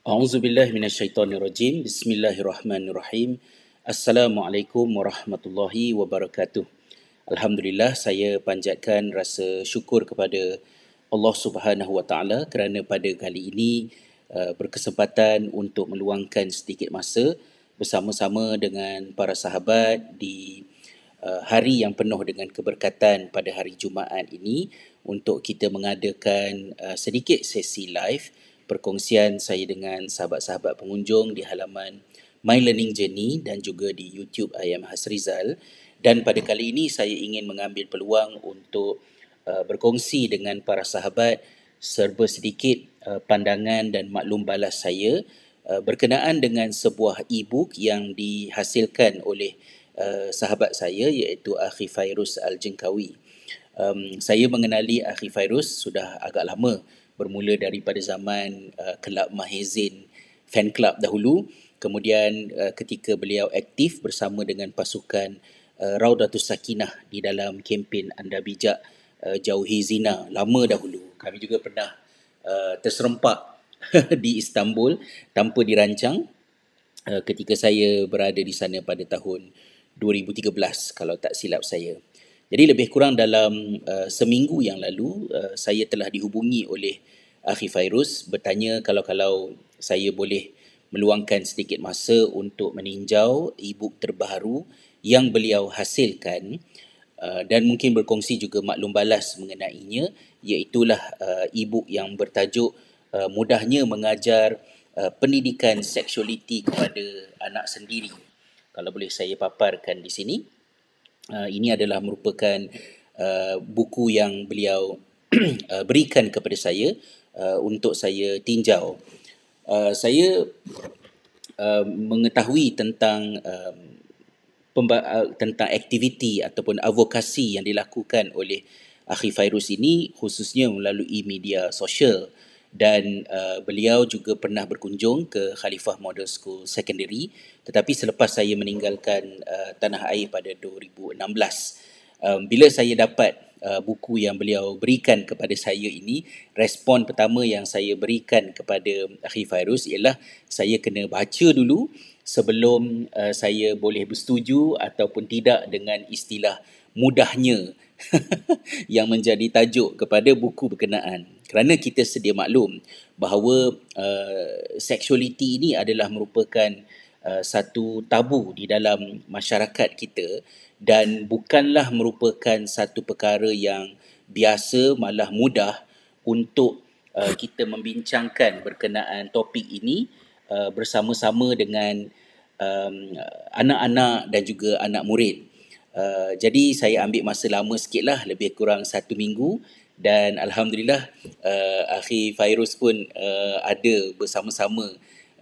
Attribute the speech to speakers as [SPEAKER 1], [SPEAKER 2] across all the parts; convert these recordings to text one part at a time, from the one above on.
[SPEAKER 1] A'udzu billahi minasyaitonir rajim. Bismillahirrahmanirrahim. Assalamualaikum warahmatullahi wabarakatuh. Alhamdulillah saya panjatkan rasa syukur kepada Allah Subhanahu wa taala kerana pada kali ini uh, berkesempatan untuk meluangkan sedikit masa bersama-sama dengan para sahabat di uh, hari yang penuh dengan keberkatan pada hari Jumaat ini untuk kita mengadakan uh, sedikit sesi live perkongsian saya dengan sahabat-sahabat pengunjung di halaman My Learning Journey dan juga di YouTube Ayam Hasrizal. Dan pada kali ini saya ingin mengambil peluang untuk uh, berkongsi dengan para sahabat serba sedikit uh, pandangan dan maklum balas saya uh, berkenaan dengan sebuah e-book yang dihasilkan oleh uh, sahabat saya iaitu Akhi Fairuz Al-Jengkawi. Um, saya mengenali Akhi Fairuz sudah agak lama uh, bermula daripada zaman uh, kelab uh, Mahezin fan club dahulu kemudian uh, ketika beliau aktif bersama dengan pasukan uh, Raudatus Sakinah di dalam kempen Anda Bijak uh, Jauhi Zina lama dahulu kami juga pernah uh, terserempak di Istanbul tanpa dirancang uh, ketika saya berada di sana pada tahun 2013 kalau tak silap saya jadi lebih kurang dalam uh, seminggu yang lalu uh, saya telah dihubungi oleh Akhi Fairuz bertanya kalau-kalau saya boleh meluangkan sedikit masa untuk meninjau e-book terbaru yang beliau hasilkan uh, dan mungkin berkongsi juga maklum balas mengenainya iaitu lah uh, e-book yang bertajuk uh, mudahnya mengajar uh, pendidikan seksualiti kepada anak sendiri. Kalau boleh saya paparkan di sini. Uh, ini adalah merupakan uh, buku yang beliau uh, berikan kepada saya uh, untuk saya tinjau. Uh, saya uh, mengetahui tentang um, uh, tentang aktiviti ataupun avokasi yang dilakukan oleh Akhi Fairuz ini khususnya melalui media sosial dan uh, beliau juga pernah berkunjung ke Khalifah Model School Secondary tetapi selepas saya meninggalkan uh, tanah air pada 2016 um, bila saya dapat uh, buku yang beliau berikan kepada saya ini respon pertama yang saya berikan kepada Akhi Fairuz ialah saya kena baca dulu sebelum uh, saya boleh bersetuju ataupun tidak dengan istilah mudahnya yang menjadi tajuk kepada buku berkenaan kerana kita sedia maklum bahawa uh, seksualiti ini adalah merupakan uh, satu tabu di dalam masyarakat kita dan bukanlah merupakan satu perkara yang biasa malah mudah untuk uh, kita membincangkan berkenaan topik ini uh, bersama-sama dengan um, anak-anak dan juga anak murid Uh, jadi saya ambil masa lama sikit lah lebih kurang satu minggu dan Alhamdulillah uh, Akhi Fairuz pun uh, ada bersama-sama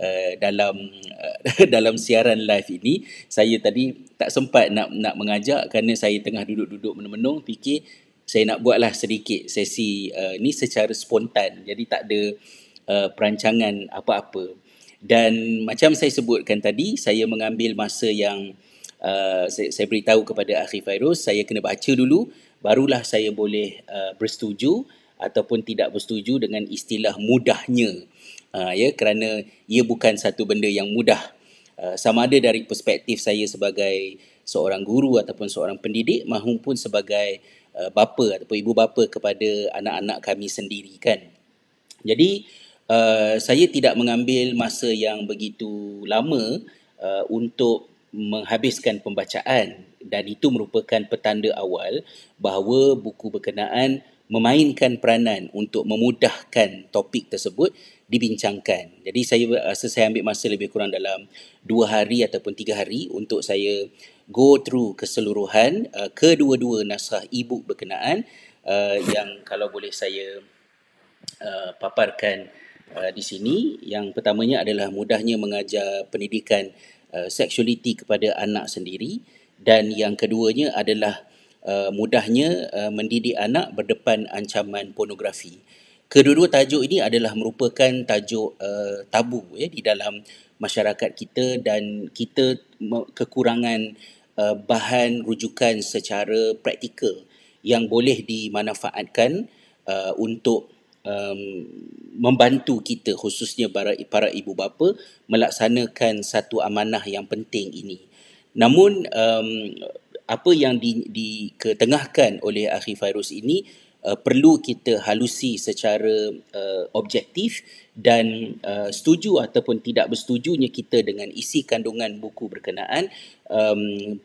[SPEAKER 1] uh, dalam uh, dalam siaran live ini saya tadi tak sempat nak nak mengajak kerana saya tengah duduk-duduk menemenung fikir saya nak buatlah sedikit sesi uh, ni secara spontan jadi tak ada uh, perancangan apa-apa dan macam saya sebutkan tadi saya mengambil masa yang uh, saya, saya beritahu kepada Akhi Fairuz, saya kena baca dulu, barulah saya boleh uh, bersetuju ataupun tidak bersetuju dengan istilah mudahnya. Uh, ya, kerana ia bukan satu benda yang mudah. Uh, sama ada dari perspektif saya sebagai seorang guru ataupun seorang pendidik mahupun sebagai uh, bapa ataupun ibu bapa kepada anak-anak kami sendiri kan. Jadi uh, saya tidak mengambil masa yang begitu lama uh, untuk menghabiskan pembacaan dan itu merupakan petanda awal bahawa buku berkenaan memainkan peranan untuk memudahkan topik tersebut dibincangkan. Jadi saya rasa saya ambil masa lebih kurang dalam dua hari ataupun tiga hari untuk saya go through keseluruhan uh, kedua-dua naskah e berkenaan uh, yang kalau boleh saya uh, paparkan uh, di sini yang pertamanya adalah mudahnya mengajar pendidikan Uh, seksualiti kepada anak sendiri dan yang keduanya adalah uh, mudahnya uh, mendidik anak berdepan ancaman pornografi. Kedua-dua tajuk ini adalah merupakan tajuk uh, tabu ya di dalam masyarakat kita dan kita kekurangan uh, bahan rujukan secara praktikal yang boleh dimanfaatkan uh, untuk um, membantu kita khususnya para, para ibu bapa melaksanakan satu amanah yang penting ini. Namun um, apa yang di, diketengahkan oleh Akhi Fairuz ini uh, perlu kita halusi secara uh, objektif dan uh, setuju ataupun tidak bersetujunya kita dengan isi kandungan buku berkenaan um,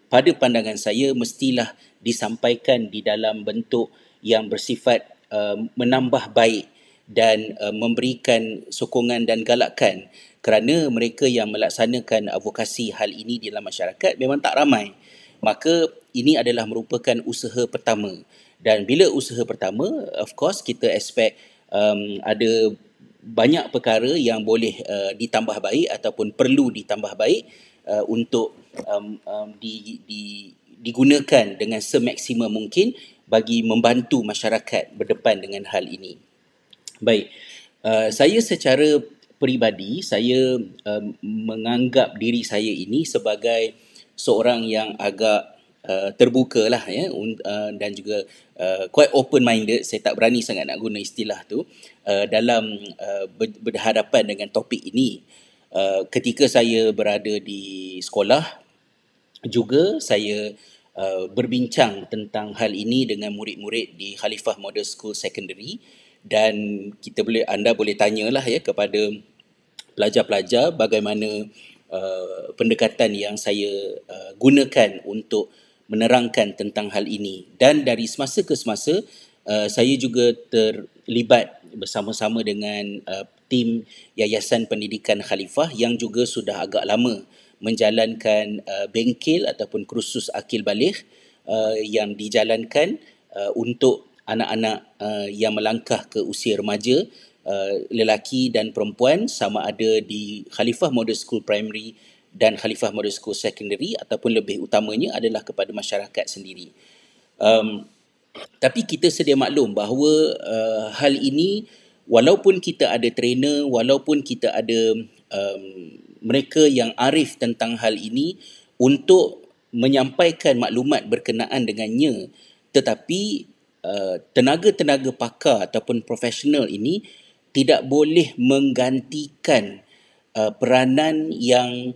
[SPEAKER 1] pada pandangan saya mestilah disampaikan di dalam bentuk yang bersifat uh, menambah baik dan uh, memberikan sokongan dan galakan kerana mereka yang melaksanakan advokasi hal ini di dalam masyarakat memang tak ramai maka ini adalah merupakan usaha pertama dan bila usaha pertama of course kita expect um, ada banyak perkara yang boleh uh, ditambah baik ataupun perlu ditambah baik uh, untuk um, um, di, di, digunakan dengan semaksimum mungkin bagi membantu masyarakat berdepan dengan hal ini. Baik. Uh, saya secara peribadi saya uh, menganggap diri saya ini sebagai seorang yang agak uh, terbuka lah ya uh, dan juga uh, quite open minded saya tak berani sangat nak guna istilah tu uh, dalam uh, berhadapan dengan topik ini uh, ketika saya berada di sekolah juga saya uh, berbincang tentang hal ini dengan murid-murid di Khalifah Model School Secondary uh, dan kita boleh anda boleh tanyalah ya kepada pelajar-pelajar bagaimana uh, pendekatan yang saya uh, gunakan untuk menerangkan tentang hal ini dan dari semasa ke semasa uh, saya juga terlibat bersama-sama dengan uh, tim Yayasan Pendidikan Khalifah yang juga sudah agak lama menjalankan uh, bengkel ataupun kursus akil baligh uh, yang dijalankan uh, untuk anak-anak uh, yang melangkah ke usia remaja uh, lelaki dan perempuan sama ada di Khalifah Model School Primary dan Khalifah Model School Secondary ataupun lebih utamanya adalah kepada masyarakat sendiri. Um, tapi kita sedia maklum bahawa uh, hal ini walaupun kita ada trainer, walaupun kita ada um, mereka yang arif tentang hal ini untuk menyampaikan maklumat berkenaan dengannya tetapi Eh, tenaga-tenaga pakar ataupun profesional ini tidak boleh menggantikan uh, peranan yang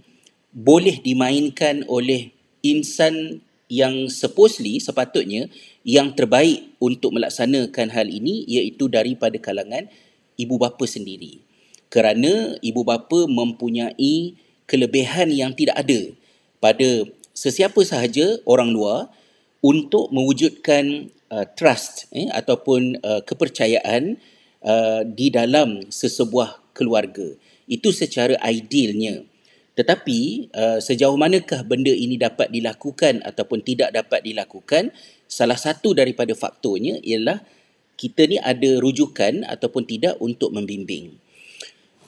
[SPEAKER 1] boleh dimainkan oleh insan yang supposedly sepatutnya yang terbaik untuk melaksanakan hal ini iaitu daripada kalangan ibu bapa sendiri kerana ibu bapa mempunyai kelebihan yang tidak ada pada sesiapa sahaja orang luar untuk mewujudkan uh, trust eh, ataupun uh, kepercayaan uh, di dalam sesebuah keluarga. Itu secara idealnya. Tetapi uh, sejauh manakah benda ini dapat dilakukan ataupun tidak dapat dilakukan, salah satu daripada faktornya ialah kita ni ada rujukan ataupun tidak untuk membimbing.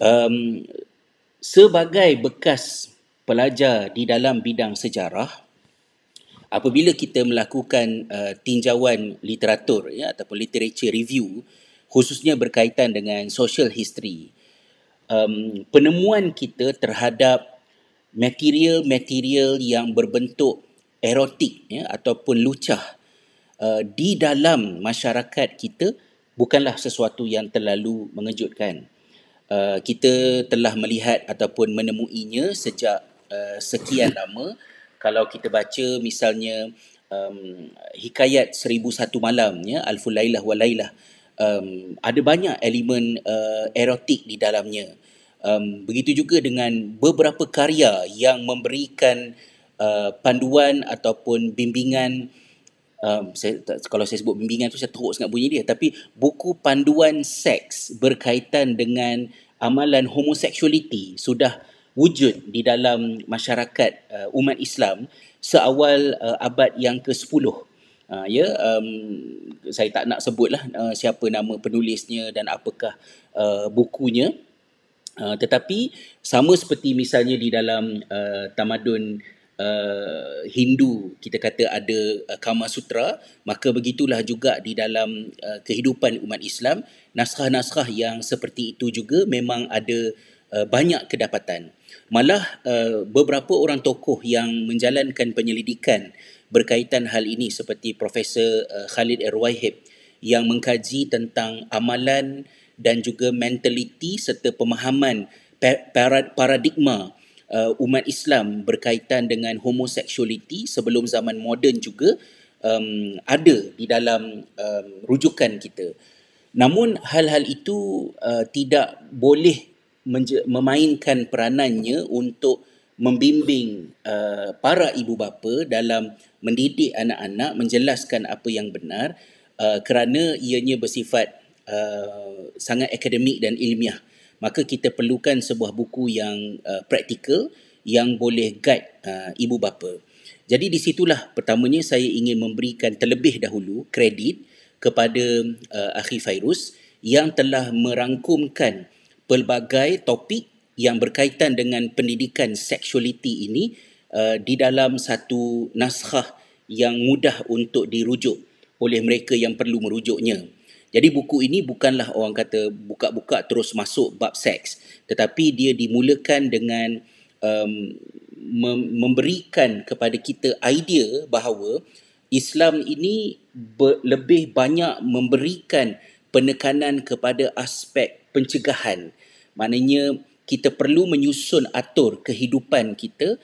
[SPEAKER 1] Um, sebagai bekas pelajar di dalam bidang sejarah, apabila kita melakukan uh, tinjauan literatur ya ataupun literature review khususnya berkaitan dengan social history um, penemuan kita terhadap material-material yang berbentuk erotik ya ataupun lucah uh, di dalam masyarakat kita bukanlah sesuatu yang terlalu mengejutkan uh, kita telah melihat ataupun menemuinya sejak uh, sekian lama kalau kita baca misalnya um, hikayat seribu satu malam ya alful lailah wal lailah um, ada banyak elemen uh, erotik di dalamnya um, begitu juga dengan beberapa karya yang memberikan uh, panduan ataupun bimbingan um, saya, kalau saya sebut bimbingan tu saya teruk sangat bunyi dia tapi buku panduan seks berkaitan dengan amalan homosexuality sudah wujud di dalam masyarakat uh, umat Islam seawal uh, abad yang ke-10. Uh, ya, um, saya tak nak sebutlah uh, siapa nama penulisnya dan apakah uh, bukunya. Uh, tetapi sama seperti misalnya di dalam uh, tamadun Uh, Hindu kita kata ada uh, Kama Sutra maka begitulah juga di dalam uh, kehidupan umat Islam naskah-naskah yang seperti itu juga memang ada uh, banyak kedapatan Malah uh, beberapa orang tokoh yang menjalankan penyelidikan berkaitan hal ini seperti Profesor uh, Khalid Erwaihib yang mengkaji tentang amalan dan juga mentaliti serta pemahaman paradigma uh, umat Islam berkaitan dengan homoseksualiti sebelum zaman moden juga um, ada di dalam um, rujukan kita. Namun hal-hal itu uh, tidak boleh memainkan peranannya untuk membimbing uh, para ibu bapa dalam mendidik anak-anak menjelaskan apa yang benar uh, kerana ianya bersifat uh, sangat akademik dan ilmiah maka kita perlukan sebuah buku yang uh, praktikal yang boleh guide uh, ibu bapa. Jadi di situlah pertamanya saya ingin memberikan terlebih dahulu kredit kepada uh, Akhi Fairuz yang telah merangkumkan pelbagai topik yang berkaitan dengan pendidikan seksualiti ini uh, di dalam satu naskah yang mudah untuk dirujuk oleh mereka yang perlu merujuknya. Jadi buku ini bukanlah orang kata buka-buka terus masuk bab seks tetapi dia dimulakan dengan um, mem- memberikan kepada kita idea bahawa Islam ini lebih banyak memberikan penekanan kepada aspek pencegahan. Maknanya kita perlu menyusun atur kehidupan kita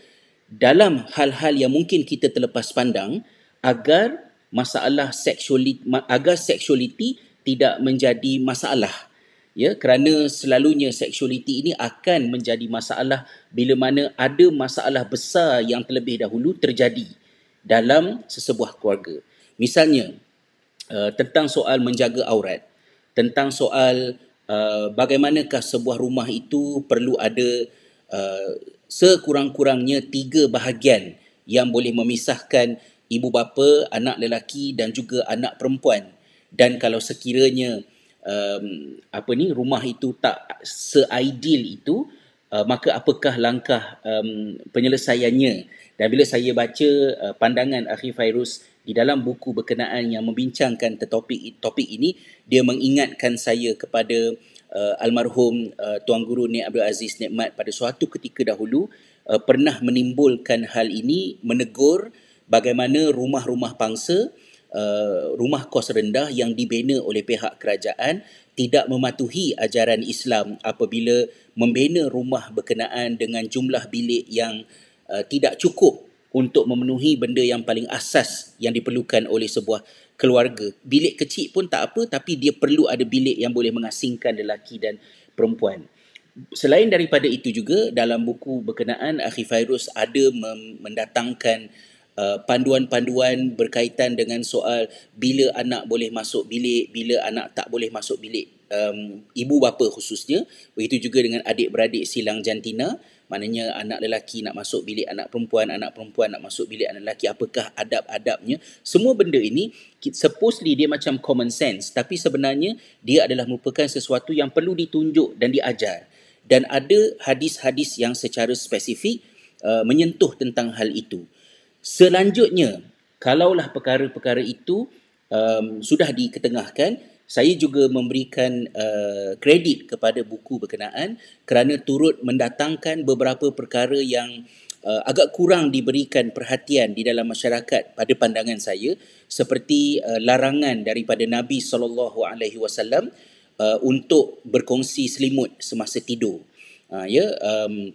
[SPEAKER 1] dalam hal-hal yang mungkin kita terlepas pandang agar masalah seksualiti agar seksualiti tidak menjadi masalah ya kerana selalunya seksualiti ini akan menjadi masalah bila mana ada masalah besar yang terlebih dahulu terjadi dalam sesebuah keluarga misalnya uh, tentang soal menjaga aurat tentang soal Uh, bagaimanakah sebuah rumah itu perlu ada uh, sekurang-kurangnya tiga bahagian yang boleh memisahkan ibu bapa, anak lelaki dan juga anak perempuan. Dan kalau sekiranya um, apa ni rumah itu tak seideal itu, uh, maka apakah langkah um, penyelesaiannya? Dan bila saya baca uh, pandangan Akhi Fairuz di dalam buku berkenaan yang membincangkan topik topik ini dia mengingatkan saya kepada uh, almarhum uh, tuan guru Nek Abdul Aziz Nikmat pada suatu ketika dahulu uh, pernah menimbulkan hal ini menegur bagaimana rumah-rumah pangsa uh, rumah kos rendah yang dibina oleh pihak kerajaan tidak mematuhi ajaran Islam apabila membina rumah berkenaan dengan jumlah bilik yang uh, tidak cukup untuk memenuhi benda yang paling asas yang diperlukan oleh sebuah keluarga. Bilik kecil pun tak apa tapi dia perlu ada bilik yang boleh mengasingkan lelaki dan perempuan. Selain daripada itu juga dalam buku berkenaan Akhi Fairuz ada mendatangkan Uh, panduan-panduan berkaitan dengan soal bila anak boleh masuk bilik, bila anak tak boleh masuk bilik um, ibu bapa khususnya, begitu juga dengan adik-beradik silang jantina. Maknanya anak lelaki nak masuk bilik anak perempuan, anak perempuan nak masuk bilik anak lelaki, apakah adab-adabnya. Semua benda ini supposedly dia macam common sense tapi sebenarnya dia adalah merupakan sesuatu yang perlu ditunjuk dan diajar. Dan ada hadis-hadis yang secara spesifik uh, menyentuh tentang hal itu. Selanjutnya, kalaulah perkara-perkara itu um, sudah diketengahkan, saya juga memberikan uh, kredit kepada buku berkenaan kerana turut mendatangkan beberapa perkara yang uh, agak kurang diberikan perhatian di dalam masyarakat pada pandangan saya seperti uh, larangan daripada Nabi saw uh, untuk berkongsi selimut semasa tidur. Uh, ya yeah, um,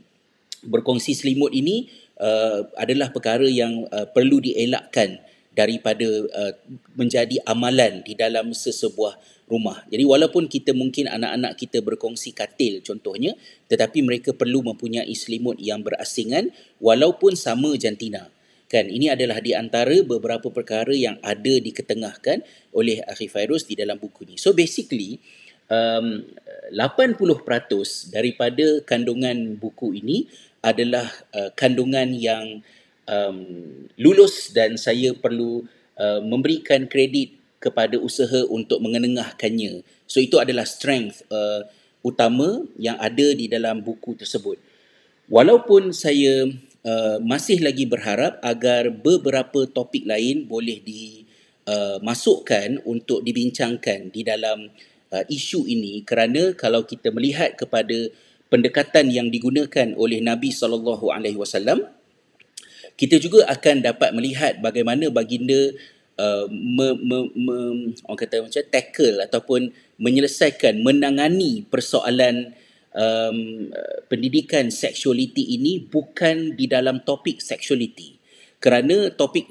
[SPEAKER 1] berkongsi selimut ini uh, adalah perkara yang uh, perlu dielakkan daripada uh, menjadi amalan di dalam sesebuah rumah. Jadi walaupun kita mungkin anak-anak kita berkongsi katil contohnya, tetapi mereka perlu mempunyai selimut yang berasingan walaupun sama jantina. Kan ini adalah di antara beberapa perkara yang ada diketengahkan oleh Akhi Fairuz di dalam buku ini. So basically um, 80% daripada kandungan buku ini adalah uh, kandungan yang um, lulus dan saya perlu uh, memberikan kredit kepada usaha untuk mengenengahkannya. So itu adalah strength uh, utama yang ada di dalam buku tersebut. Walaupun saya uh, masih lagi berharap agar beberapa topik lain boleh dimasukkan uh, untuk dibincangkan di dalam uh, isu ini kerana kalau kita melihat kepada pendekatan yang digunakan oleh Nabi saw kita juga akan dapat melihat bagaimana baginda uh, me, me, me, orang kata macam tackle ataupun menyelesaikan menangani persoalan um, pendidikan seksualiti ini bukan di dalam topik seksualiti kerana topik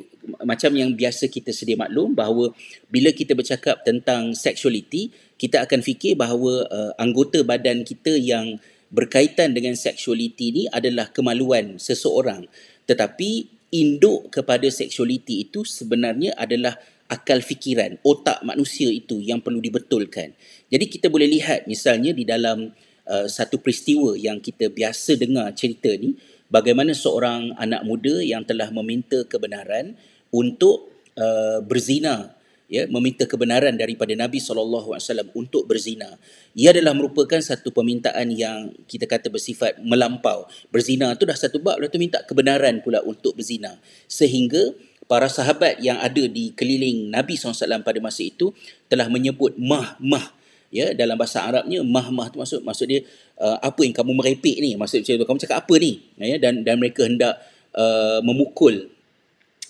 [SPEAKER 1] macam yang biasa kita sedia maklum bahawa bila kita bercakap tentang seksualiti kita akan fikir bahawa uh, anggota badan kita yang berkaitan dengan seksualiti ini adalah kemaluan seseorang tetapi induk kepada seksualiti itu sebenarnya adalah akal fikiran otak manusia itu yang perlu dibetulkan jadi kita boleh lihat misalnya di dalam uh, satu peristiwa yang kita biasa dengar cerita ni bagaimana seorang anak muda yang telah meminta kebenaran untuk uh, berzina ya meminta kebenaran daripada Nabi SAW untuk berzina ia adalah merupakan satu permintaan yang kita kata bersifat melampau berzina itu dah satu bab lalu tu minta kebenaran pula untuk berzina sehingga para sahabat yang ada di keliling Nabi SAW pada masa itu telah menyebut mah mah ya dalam bahasa Arabnya mah mah itu maksud maksud dia uh, apa yang kamu merepek ni maksud macam tu kamu cakap apa ni ya dan dan mereka hendak uh, memukul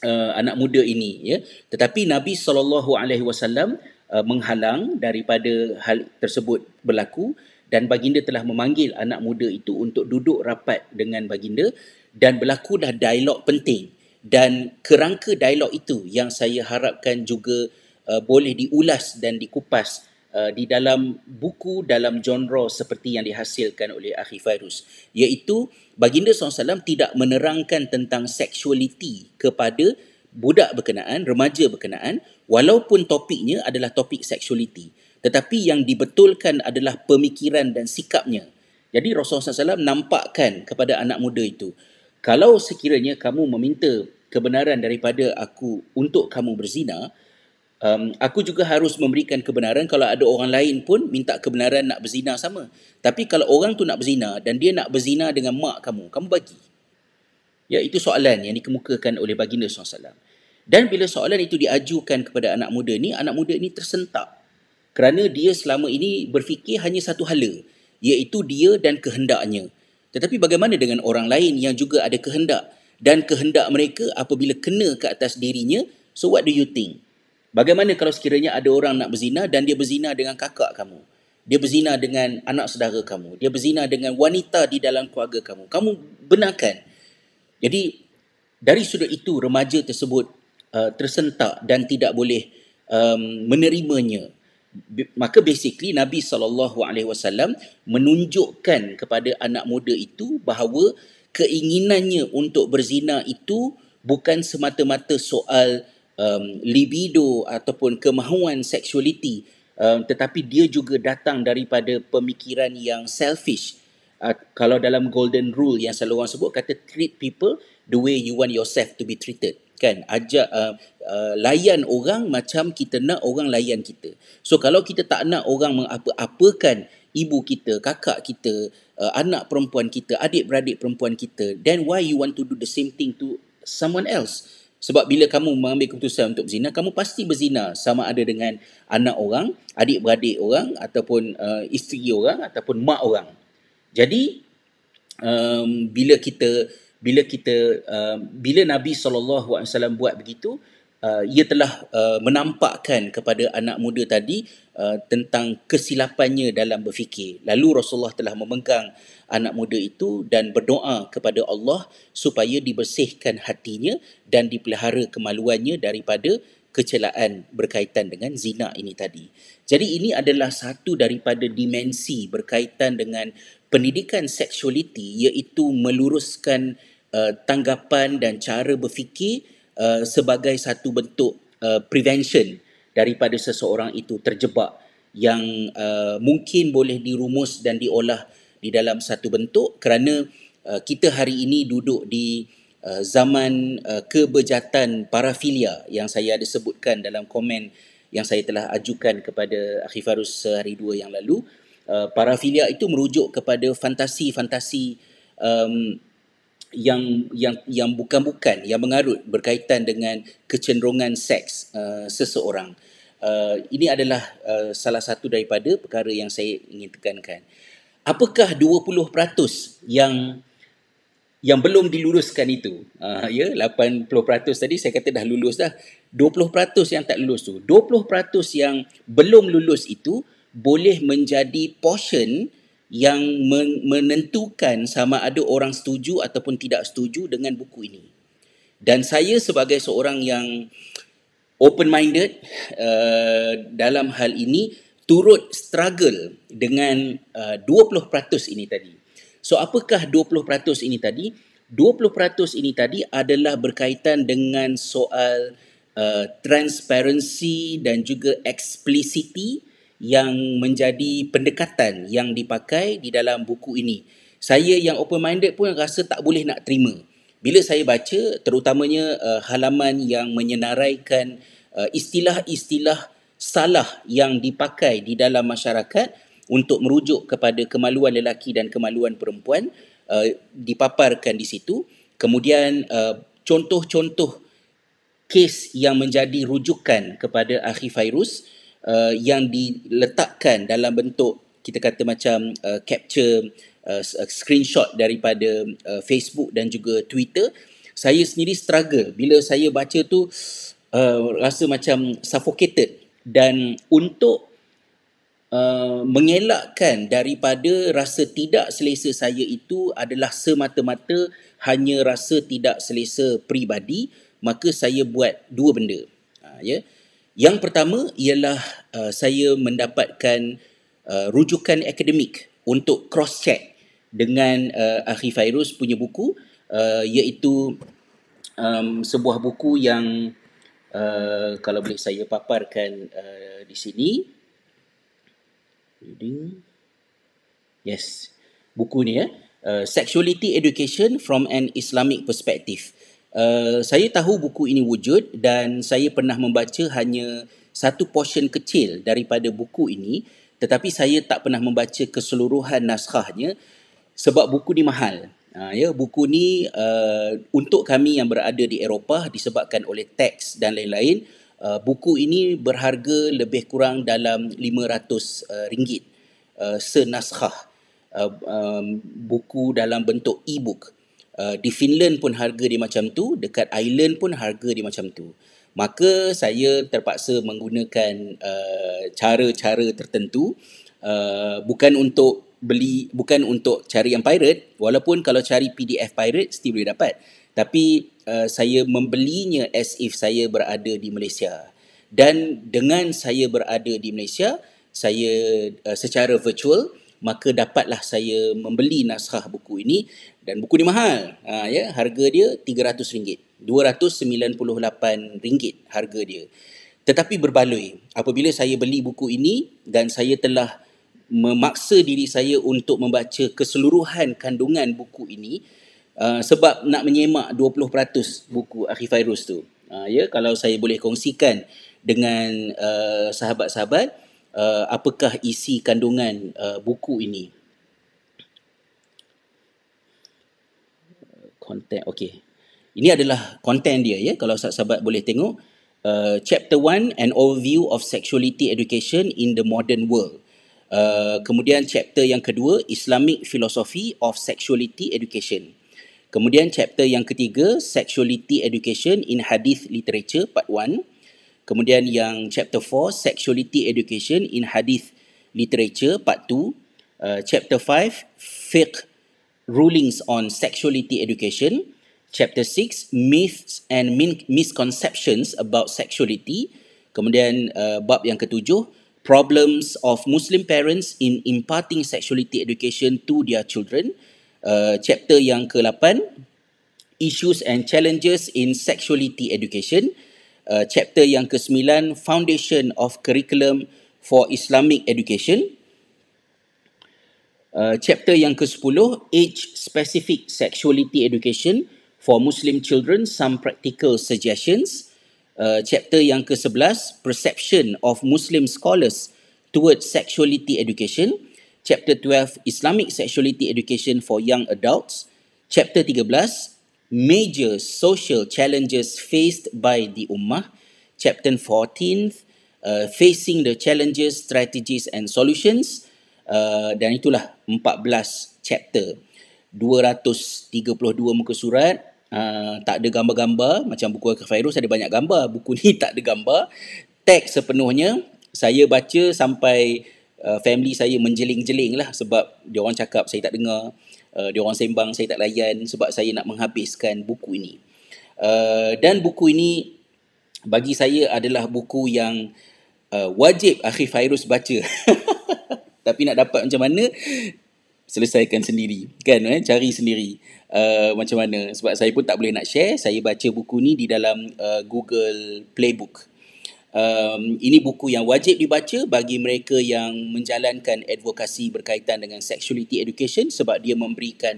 [SPEAKER 1] uh, anak muda ini ya tetapi Nabi saw alaihi uh, menghalang daripada hal tersebut berlaku dan baginda telah memanggil anak muda itu untuk duduk rapat dengan baginda dan berlaku dah dialog penting dan kerangka dialog itu yang saya harapkan juga uh, boleh diulas dan dikupas uh, di dalam buku dalam genre seperti yang dihasilkan oleh Akhi Fairuz iaitu baginda SAW tidak menerangkan tentang seksualiti kepada budak berkenaan, remaja berkenaan walaupun topiknya adalah topik seksualiti tetapi yang dibetulkan adalah pemikiran dan sikapnya jadi Rasulullah SAW nampakkan kepada anak muda itu kalau sekiranya kamu meminta kebenaran daripada aku untuk kamu berzina, um, aku juga harus memberikan kebenaran kalau ada orang lain pun minta kebenaran nak berzina sama. Tapi kalau orang tu nak berzina dan dia nak berzina dengan mak kamu, kamu bagi. Ya, itu soalan yang dikemukakan oleh baginda SAW. Dan bila soalan itu diajukan kepada anak muda ni, anak muda ni tersentak. Kerana dia selama ini berfikir hanya satu hala, iaitu dia dan kehendaknya. Tetapi bagaimana dengan orang lain yang juga ada kehendak? Dan kehendak mereka apabila kena ke atas dirinya, so what do you think? Bagaimana kalau sekiranya ada orang nak berzina dan dia berzina dengan kakak kamu? Dia berzina dengan anak saudara kamu? Dia berzina dengan wanita di dalam keluarga kamu? Kamu benarkan? Jadi, dari sudut itu remaja tersebut uh, tersentak dan tidak boleh um, menerimanya. B- maka basically Nabi saw menunjukkan kepada anak muda itu bahawa keinginannya untuk berzina itu bukan semata-mata soal um, libido ataupun kemahuan seksualiti um, tetapi dia juga datang daripada pemikiran yang selfish uh, kalau dalam golden rule yang selalu orang sebut kata treat people the way you want yourself to be treated kan ajak uh, uh, layan orang macam kita nak orang layan kita so kalau kita tak nak orang mengapa-apakan ibu kita kakak kita uh, anak perempuan kita adik-beradik perempuan kita then why you want to do the same thing to someone else sebab bila kamu mengambil keputusan untuk berzina, kamu pasti berzina sama ada dengan anak orang, adik-beradik orang, ataupun uh, isteri orang, ataupun mak orang. Jadi, um, bila kita bila kita uh, bila Nabi SAW buat begitu, uh, ia telah uh, menampakkan kepada anak muda tadi uh, tentang kesilapannya dalam berfikir. Lalu Rasulullah telah memegang anak muda itu dan berdoa kepada Allah supaya dibersihkan hatinya dan dipelihara kemaluannya daripada kecelaan berkaitan dengan zina ini tadi. Jadi ini adalah satu daripada dimensi berkaitan dengan pendidikan seksualiti iaitu meluruskan uh, tanggapan dan cara berfikir Uh, sebagai satu bentuk uh, prevention daripada seseorang itu terjebak yang uh, mungkin boleh dirumus dan diolah di dalam satu bentuk kerana uh, kita hari ini duduk di uh, zaman uh, kebejatan parafilia yang saya ada sebutkan dalam komen yang saya telah ajukan kepada Akhi sehari dua yang lalu uh, parafilia itu merujuk kepada fantasi-fantasi um, yang yang yang bukan-bukan yang mengarut berkaitan dengan kecenderungan seks uh, seseorang. Uh, ini adalah uh, salah satu daripada perkara yang saya ingin tekankan. Apakah 20% yang yang belum diluluskan itu? Uh, ya, yeah, 80% tadi saya kata dah lulus dah. 20% yang tak lulus tu, 20% yang belum lulus itu boleh menjadi portion uh, yang menentukan sama ada orang setuju ataupun tidak setuju dengan buku ini. Dan saya sebagai seorang yang open minded uh, eh, dalam hal ini turut struggle dengan eh, uh, 20% ini tadi. So apakah 20% ini tadi? 20% ini tadi adalah berkaitan dengan soal uh, transparency dan juga explicity yang menjadi pendekatan yang dipakai di dalam buku ini. Saya yang open minded pun rasa tak boleh nak terima. Bila saya baca terutamanya uh, halaman yang menyenaraikan uh, istilah-istilah salah yang dipakai di dalam masyarakat untuk merujuk kepada kemaluan lelaki dan kemaluan perempuan uh, dipaparkan di situ. Kemudian uh, contoh-contoh kes yang menjadi rujukan kepada Akhi Fairuz uh, uh, yang diletakkan dalam bentuk kita kata macam uh, capture uh, uh, screenshot daripada uh, Facebook dan juga Twitter saya sendiri struggle bila saya baca tu uh, rasa macam suffocated dan untuk uh, mengelakkan daripada rasa tidak selesa saya itu adalah semata-mata hanya rasa tidak selesa pribadi maka saya buat dua benda uh, ha, yeah. Yang pertama ialah uh, saya mendapatkan uh, rujukan akademik untuk cross check dengan uh, Akhi Fairuz punya buku uh, iaitu um, sebuah buku yang uh, kalau boleh saya paparkan uh, di sini. Reading. Yes. Buku ni ya. Uh, Sexuality Education from an Islamic Perspective. Eh, saya tahu buku ini wujud dan saya pernah membaca hanya satu portion kecil daripada buku ini tetapi saya tak pernah membaca keseluruhan naskahnya sebab buku ni mahal. Ha, ya buku ni uh, untuk kami yang berada di Eropah disebabkan oleh teks dan lain-lain Uh, buku ini berharga lebih kurang dalam RM500 uh, ringgit, uh, senaskah uh, um, buku dalam bentuk e-book. Uh, Uh, di Finland pun harga dia macam tu, dekat island pun harga dia macam tu. Maka saya terpaksa menggunakan uh, cara-cara tertentu uh, bukan untuk beli bukan untuk cari yang pirate walaupun kalau cari PDF pirate still boleh dapat tapi uh, saya membelinya as if saya berada di Malaysia dan dengan saya berada di Malaysia saya uh, secara virtual uh, maka dapatlah saya membeli naskah buku ini dan buku ni mahal ha, ya harga dia RM300 RM298 harga dia tetapi berbaloi apabila saya beli buku ini dan saya telah memaksa diri saya untuk membaca keseluruhan kandungan buku ini uh, sebab nak menyemak 20% buku Akhifairus tu. Uh, ya kalau saya boleh kongsikan dengan eh, sahabat-sahabat uh, uh, apakah isi kandungan uh, buku ini. Konten, okey. Ini adalah konten dia ya. Kalau sahabat-sahabat boleh tengok. Uh, chapter 1, An Overview of Sexuality Education in the Modern World. Uh, kemudian chapter yang kedua, Islamic Philosophy of Sexuality Education. Kemudian chapter yang ketiga, Sexuality Education in Hadith Literature, part 1. Kemudian yang chapter 4 sexuality education in hadith literature part 2, uh, chapter 5 fiqh rulings on sexuality education, chapter 6 myths and min- misconceptions about sexuality. Kemudian uh, bab yang ketujuh problems of muslim parents in imparting sexuality education to their children. Uh, chapter yang ke-8 issues and challenges in sexuality education uh, chapter yang ke-9 Foundation of Curriculum for Islamic Education. Uh, chapter yang ke-10 Age Specific Sexuality Education for Muslim Children Some Practical Suggestions. Uh, chapter yang ke-11 Perception of Muslim Scholars Towards Sexuality Education. Chapter 12 Islamic Sexuality Education for Young Adults. Chapter 13 major social challenges faced by the Ummah, chapter 14, uh, facing the challenges, strategies and solutions, uh, dan itulah 14 chapter. 232 muka surat, uh, tak ada gambar-gambar, macam buku Al-Khafairus ada banyak gambar, buku ni tak ada gambar, teks sepenuhnya, saya baca sampai uh, family saya menjeling-jeling lah sebab dia orang cakap saya tak dengar uh, dia orang sembang saya tak layan sebab saya nak menghabiskan buku ini uh, dan buku ini bagi saya adalah buku yang uh, wajib akhir virus baca tapi nak dapat macam mana selesaikan sendiri kan eh? cari sendiri uh, macam mana sebab saya pun tak boleh nak share saya baca buku ni di dalam uh, Google Playbook um, ini buku yang wajib dibaca bagi mereka yang menjalankan advokasi berkaitan dengan sexuality education sebab dia memberikan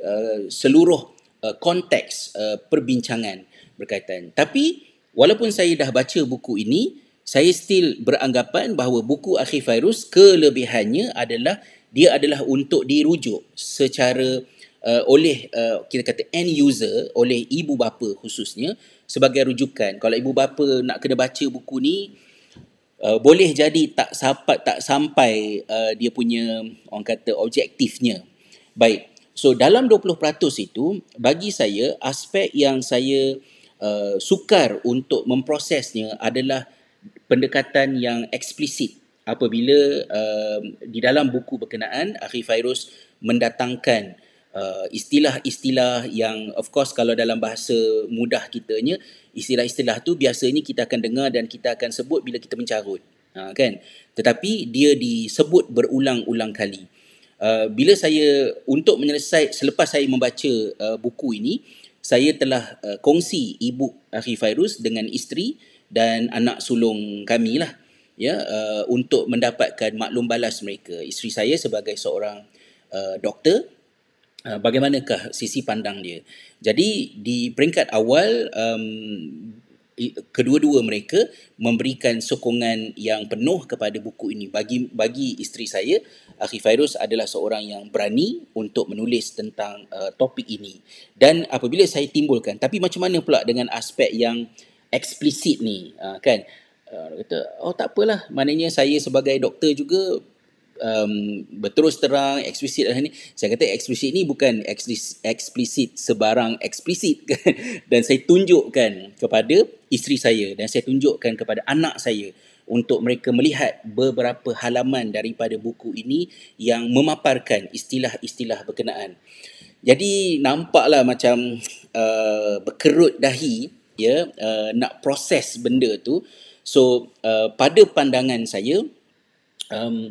[SPEAKER 1] uh, seluruh uh, konteks uh, perbincangan berkaitan. Tapi walaupun saya dah baca buku ini, saya still beranggapan bahawa buku Akhir Virus kelebihannya adalah dia adalah untuk dirujuk secara uh, oleh uh, kita kata end user oleh ibu bapa khususnya sebagai rujukan. Kalau ibu bapa nak kena baca buku ni, uh, boleh jadi tak sampai, tak sampai uh, dia punya orang kata objektifnya. Baik. So dalam 20% itu bagi saya aspek yang saya uh, sukar untuk memprosesnya adalah pendekatan yang eksplisit apabila uh, di dalam buku berkenaan Akhi Fairuz mendatangkan uh, istilah-istilah yang of course kalau dalam bahasa mudah kitanya istilah-istilah tu biasa ini kita akan dengar dan kita akan sebut bila kita mencarut uh, kan tetapi dia disebut berulang-ulang kali uh, bila saya untuk menyelesaik selepas saya membaca uh, buku ini saya telah uh, kongsi ibu Akhi Fairuz dengan isteri dan anak sulung kami lah ya uh, untuk mendapatkan maklum balas mereka isteri saya sebagai seorang uh, doktor Ah, bagaimanakah sisi pandang dia. Jadi di peringkat awal um, kedua-dua mereka memberikan sokongan yang penuh kepada buku ini. Bagi bagi isteri saya, Akhi Fairuz adalah seorang yang berani untuk menulis tentang uh, topik ini. Dan apabila saya timbulkan, tapi macam mana pula dengan aspek yang eksplisit ni, uh, kan? Uh, kata, oh tak apalah, maknanya saya sebagai doktor juga um, berterus terang eksplisit ini saya kata eksplisit ni bukan eksplisit sebarang eksplisit kan dan saya tunjukkan kepada isteri saya dan saya tunjukkan kepada anak saya untuk mereka melihat beberapa halaman daripada buku ini yang memaparkan istilah-istilah berkenaan jadi nampaklah macam uh, berkerut dahi ya yeah, uh, nak proses benda tu so uh, pada pandangan saya um,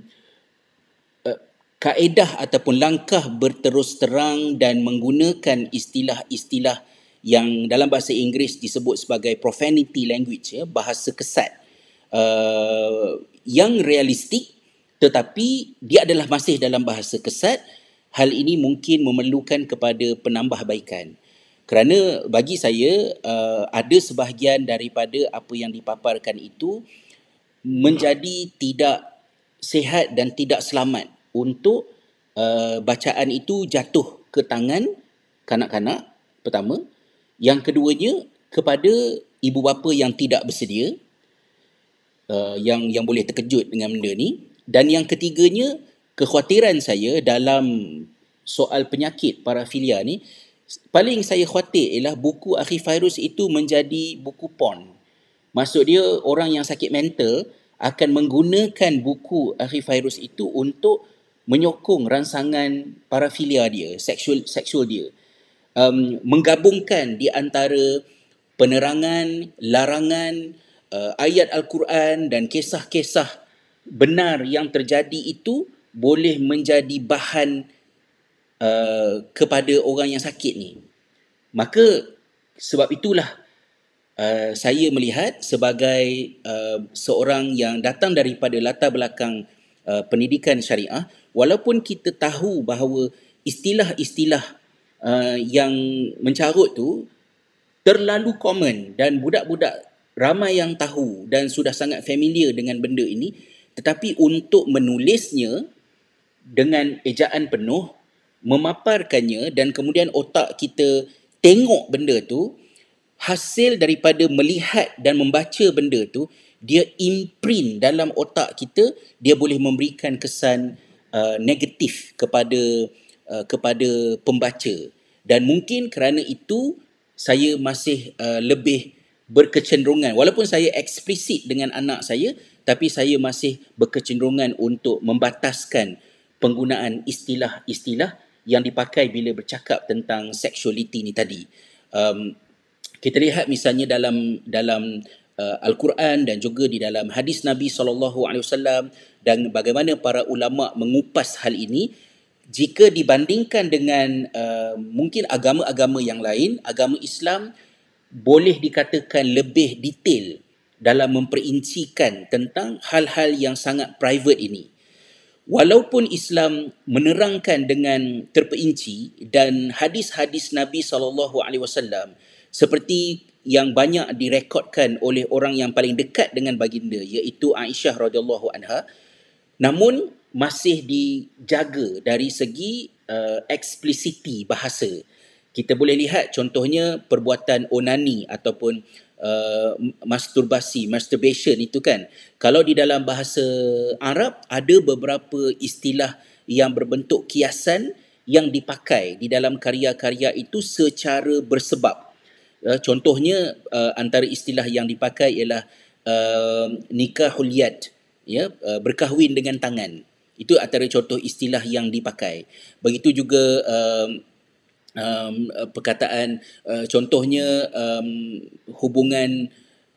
[SPEAKER 1] kaedah ataupun langkah berterus terang dan menggunakan istilah-istilah yang dalam bahasa Inggeris disebut sebagai profanity language ya bahasa kesat uh, yang realistik tetapi dia adalah masih dalam bahasa kesat hal ini mungkin memerlukan kepada penambahbaikan kerana bagi saya uh, ada sebahagian daripada apa yang dipaparkan itu menjadi tidak sehat dan tidak selamat untuk uh, bacaan itu jatuh ke tangan kanak-kanak pertama yang keduanya kepada ibu bapa yang tidak bersedia uh, yang yang boleh terkejut dengan benda ni dan yang ketiganya kekhawatiran saya dalam soal penyakit parafilia ni paling saya khawatir ialah buku Akhir Virus itu menjadi buku porn maksud dia orang yang sakit mental akan menggunakan buku Akhir Virus itu untuk menyokong ransangan parafilia dia, seksual seksual dia. Um, menggabungkan di antara penerangan, larangan, uh, ayat Al-Quran dan kisah-kisah benar yang terjadi itu boleh menjadi bahan uh, kepada orang yang sakit ni. Maka sebab itulah uh, saya melihat sebagai uh, seorang yang datang daripada latar belakang uh, pendidikan syariah walaupun kita tahu bahawa istilah-istilah uh, yang mencarut tu terlalu common dan budak-budak ramai yang tahu dan sudah sangat familiar dengan benda ini tetapi untuk menulisnya dengan ejaan penuh memaparkannya dan kemudian otak kita tengok benda tu hasil daripada melihat dan membaca benda tu dia imprint dalam otak kita dia boleh memberikan kesan uh, negatif kepada uh, kepada pembaca dan mungkin kerana itu saya masih uh, lebih berkecenderungan walaupun saya eksplisit dengan anak saya tapi saya masih berkecenderungan untuk membataskan penggunaan istilah-istilah yang dipakai bila bercakap tentang seksualiti ni tadi um, kita lihat misalnya dalam dalam uh, al-Quran dan juga di dalam hadis Nabi sallallahu alaihi wasallam dan bagaimana para ulama mengupas hal ini jika dibandingkan dengan uh, mungkin agama-agama yang lain agama Islam boleh dikatakan lebih detail dalam memperincikan tentang hal-hal yang sangat private ini walaupun Islam menerangkan dengan terperinci dan hadis-hadis Nabi sallallahu alaihi wasallam seperti yang banyak direkodkan oleh orang yang paling dekat dengan baginda iaitu Aisyah radhiyallahu anha namun masih dijaga dari segi uh, eksplisiti bahasa kita boleh lihat contohnya perbuatan onani ataupun uh, masturbasi masturbation itu kan kalau di dalam bahasa Arab ada beberapa istilah yang berbentuk kiasan yang dipakai di dalam karya-karya itu secara bersebab uh, contohnya uh, antara istilah yang dipakai ialah uh, nikah huliat ya uh, berkahwin dengan tangan itu antara contoh istilah yang dipakai begitu juga um, um, uh, perkataan uh, contohnya um, hubungan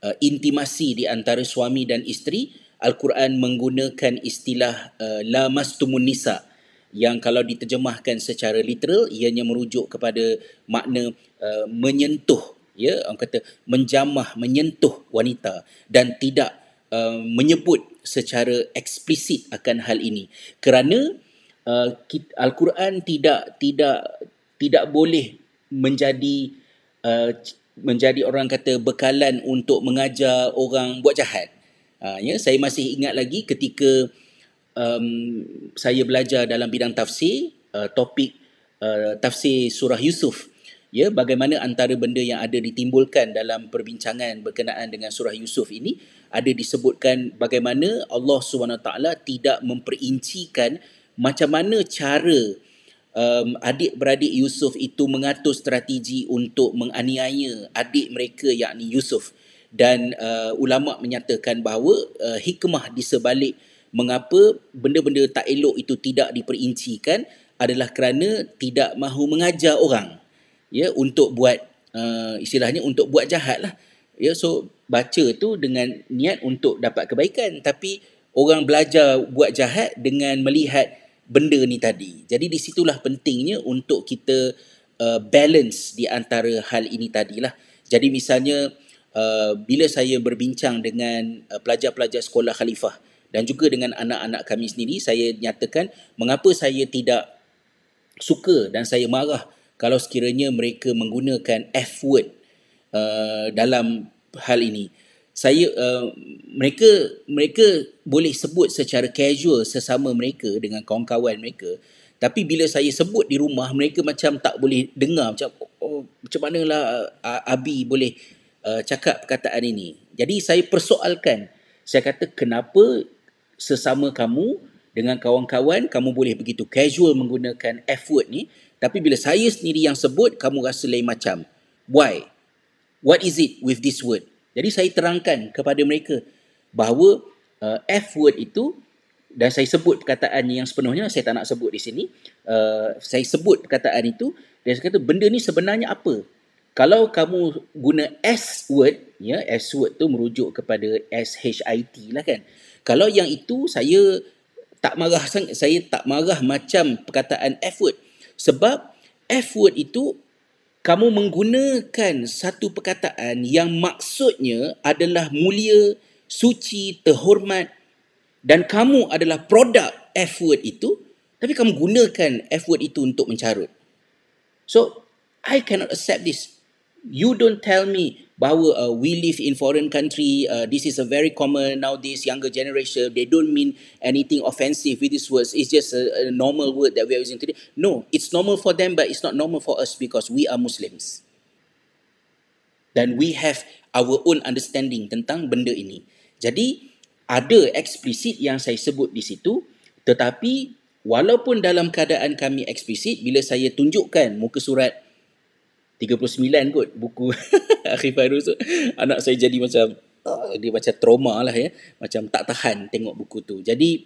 [SPEAKER 1] uh, intimasi di antara suami dan isteri al-Quran menggunakan istilah uh, lamastumun nisa yang kalau diterjemahkan secara literal ianya merujuk kepada makna uh, menyentuh ya orang kata menjamah menyentuh wanita dan tidak uh, menyebut secara eksplisit akan hal ini kerana uh, al-Quran tidak tidak tidak boleh menjadi uh, menjadi orang kata bekalan untuk mengajar orang buat jahat uh, ya saya masih ingat lagi ketika um, saya belajar dalam bidang tafsir uh, topik uh, tafsir surah Yusuf ya bagaimana antara benda yang ada ditimbulkan dalam perbincangan berkenaan dengan surah Yusuf ini ada disebutkan bagaimana Allah SWT tidak memperincikan macam mana cara um, adik-beradik Yusuf itu mengatur strategi untuk menganiaya adik mereka yakni Yusuf dan uh, ulama menyatakan bahawa uh, hikmah di sebalik mengapa benda-benda tak elok itu tidak diperincikan adalah kerana tidak mahu mengajar orang ya untuk buat uh, istilahnya untuk buat jahat lah ya so baca tu dengan niat untuk dapat kebaikan tapi orang belajar buat jahat dengan melihat benda ni tadi jadi di situlah pentingnya untuk kita uh, balance di antara hal ini tadilah jadi misalnya uh, bila saya berbincang dengan uh, pelajar-pelajar sekolah khalifah dan juga dengan anak-anak kami sendiri saya nyatakan mengapa saya tidak suka dan saya marah kalau sekiranya mereka menggunakan F word uh, dalam hal ini saya uh, mereka mereka boleh sebut secara casual sesama mereka dengan kawan-kawan mereka tapi bila saya sebut di rumah mereka macam tak boleh dengar macam oh, macam manalah uh, abi boleh uh, cakap perkataan ini jadi saya persoalkan saya kata kenapa sesama kamu dengan kawan-kawan kamu boleh begitu casual menggunakan F word ni tapi bila saya sendiri yang sebut, kamu rasa lain macam. Why? What is it with this word? Jadi saya terangkan kepada mereka bahawa uh, F word itu dan saya sebut perkataan yang sepenuhnya saya tak nak sebut di sini. Uh, saya sebut perkataan itu dan saya kata benda ni sebenarnya apa? Kalau kamu guna S word, ya S word tu merujuk kepada SHIT lah kan. Kalau yang itu saya tak marah sangat, saya tak marah macam perkataan F word. Sebab F word itu kamu menggunakan satu perkataan yang maksudnya adalah mulia, suci, terhormat dan kamu adalah produk F word itu tapi kamu gunakan F word itu untuk mencarut. So, I cannot accept this. You don't tell me bahawa uh, we live in foreign country uh, this is a very common nowadays younger generation they don't mean anything offensive with these words it's just a, a normal word that we are using today no it's normal for them but it's not normal for us because we are muslims Then we have our own understanding tentang benda ini jadi ada eksplisit yang saya sebut di situ tetapi walaupun dalam keadaan kami eksplisit bila saya tunjukkan muka surat 39 kot buku Akhir Fairuz tu. Anak saya jadi macam, uh, dia macam trauma lah ya. Macam tak tahan tengok buku tu. Jadi,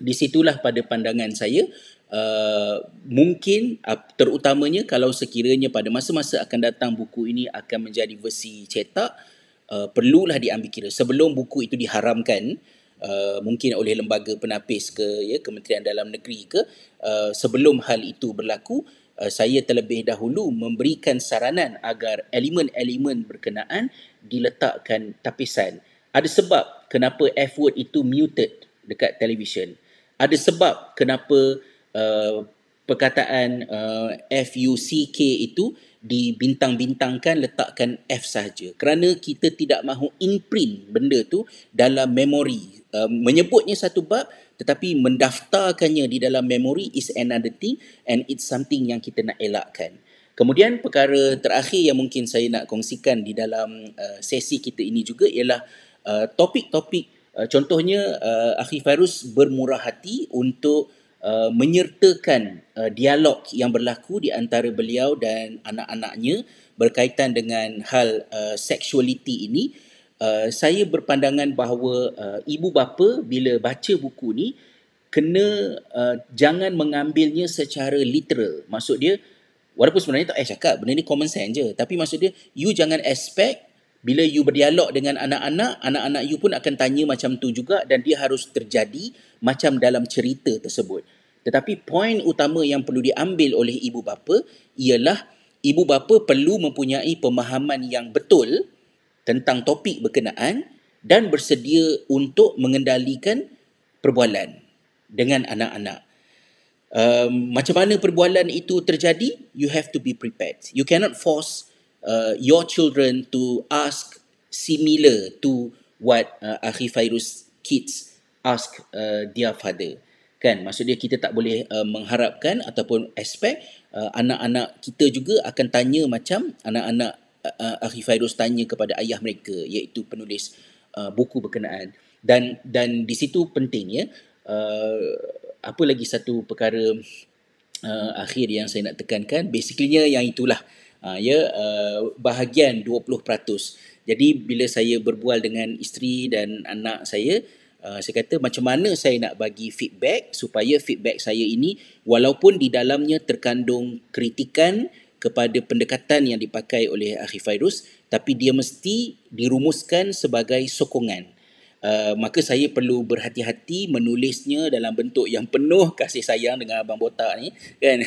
[SPEAKER 1] di situlah pada pandangan saya, Uh, mungkin uh, terutamanya kalau sekiranya pada masa-masa akan datang buku ini akan menjadi versi cetak uh, perlulah diambil kira sebelum buku itu diharamkan uh, mungkin oleh lembaga penapis ke ya kementerian dalam negeri ke uh, sebelum hal itu berlaku uh, Eh, saya terlebih dahulu memberikan saranan agar elemen-elemen berkenaan diletakkan tapisan. Ada sebab kenapa F word itu muted dekat televisyen. Ada sebab kenapa uh, perkataan uh, eh, F-U-C-K itu dibintang-bintangkan letakkan F saja. Kerana kita tidak mahu imprint benda tu dalam memori. Uh, menyebutnya satu bab, tetapi mendaftarkannya di dalam memory is another thing and it's something yang kita nak elakkan. Kemudian perkara terakhir yang mungkin saya nak kongsikan di dalam uh, sesi kita ini juga ialah uh, topik-topik uh, contohnya uh, Akhi Farus bermurah hati untuk Uh, menyertakan uh, dialog yang berlaku di antara beliau dan anak-anaknya berkaitan dengan hal uh, seksualiti ini uh, Uh, saya berpandangan bahawa uh, ibu bapa bila baca buku ni kena uh, jangan mengambilnya secara literal. Maksud dia walaupun sebenarnya tak eh cakap benda ni common sense je tapi maksud dia you jangan expect bila you berdialog dengan anak-anak, anak-anak you pun akan tanya macam tu juga dan dia harus terjadi macam dalam cerita tersebut. Tetapi poin utama yang perlu diambil oleh ibu bapa ialah ibu bapa perlu mempunyai pemahaman yang betul tentang topik berkenaan dan bersedia untuk mengendalikan perbualan dengan anak-anak. Um, macam mana perbualan itu terjadi? You have to be prepared. You cannot force uh, your children to ask similar to what uh, Akhi Fairuz kids ask uh, their father. Kan? Maksudnya kita tak boleh uh, mengharapkan ataupun expect uh, anak-anak kita juga akan tanya macam anak-anak uh, uh Akhi Fairuz tanya kepada ayah mereka iaitu penulis uh, buku berkenaan dan dan di situ pentingnya uh, apa lagi satu perkara uh, akhir yang saya nak tekankan basically yang itulah uh, ya yeah, uh, bahagian 20%. Jadi bila saya berbual dengan isteri dan anak saya Uh, saya kata macam mana saya nak bagi feedback supaya feedback saya ini walaupun di dalamnya terkandung kritikan kepada pendekatan yang dipakai oleh Akhi Fairuz tapi dia mesti dirumuskan sebagai sokongan. Uh, maka saya perlu berhati-hati menulisnya dalam bentuk yang penuh kasih sayang dengan abang botak ni kan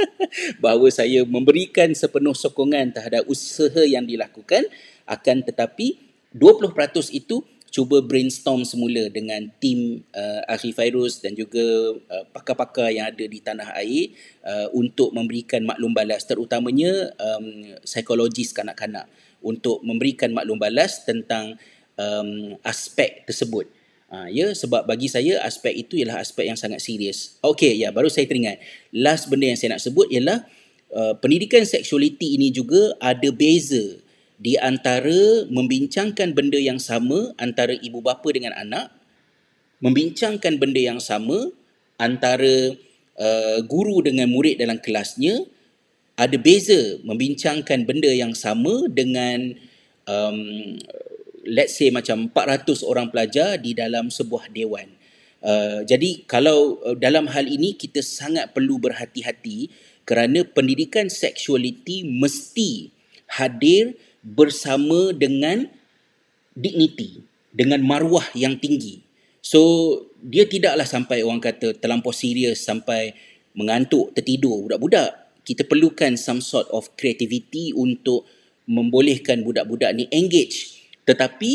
[SPEAKER 1] bahawa saya memberikan sepenuh sokongan terhadap usaha yang dilakukan akan tetapi 20% itu cuba brainstorm semula dengan tim uh, Akhi Fairuz dan juga uh, pakar-pakar yang ada di tanah air uh, untuk memberikan maklum balas terutamanya um, psikologis kanak-kanak untuk memberikan maklum balas tentang um, aspek tersebut. Uh, ya sebab bagi saya aspek itu ialah aspek yang sangat serius. Okey ya baru saya teringat. Last benda yang saya nak sebut ialah uh, pendidikan seksualiti ini juga ada beza di antara membincangkan benda yang sama antara ibu bapa dengan anak, membincangkan benda yang sama antara uh, guru dengan murid dalam kelasnya, ada beza membincangkan benda yang sama dengan um, let's say macam 400 orang pelajar di dalam sebuah dewan. Uh, jadi kalau uh, dalam hal ini kita sangat perlu berhati-hati kerana pendidikan seksualiti mesti hadir bersama dengan dignity, dengan maruah yang tinggi. So, dia tidaklah sampai orang kata terlampau serius sampai mengantuk, tertidur budak-budak. Kita perlukan some sort of creativity untuk membolehkan budak-budak ni engage. Tetapi,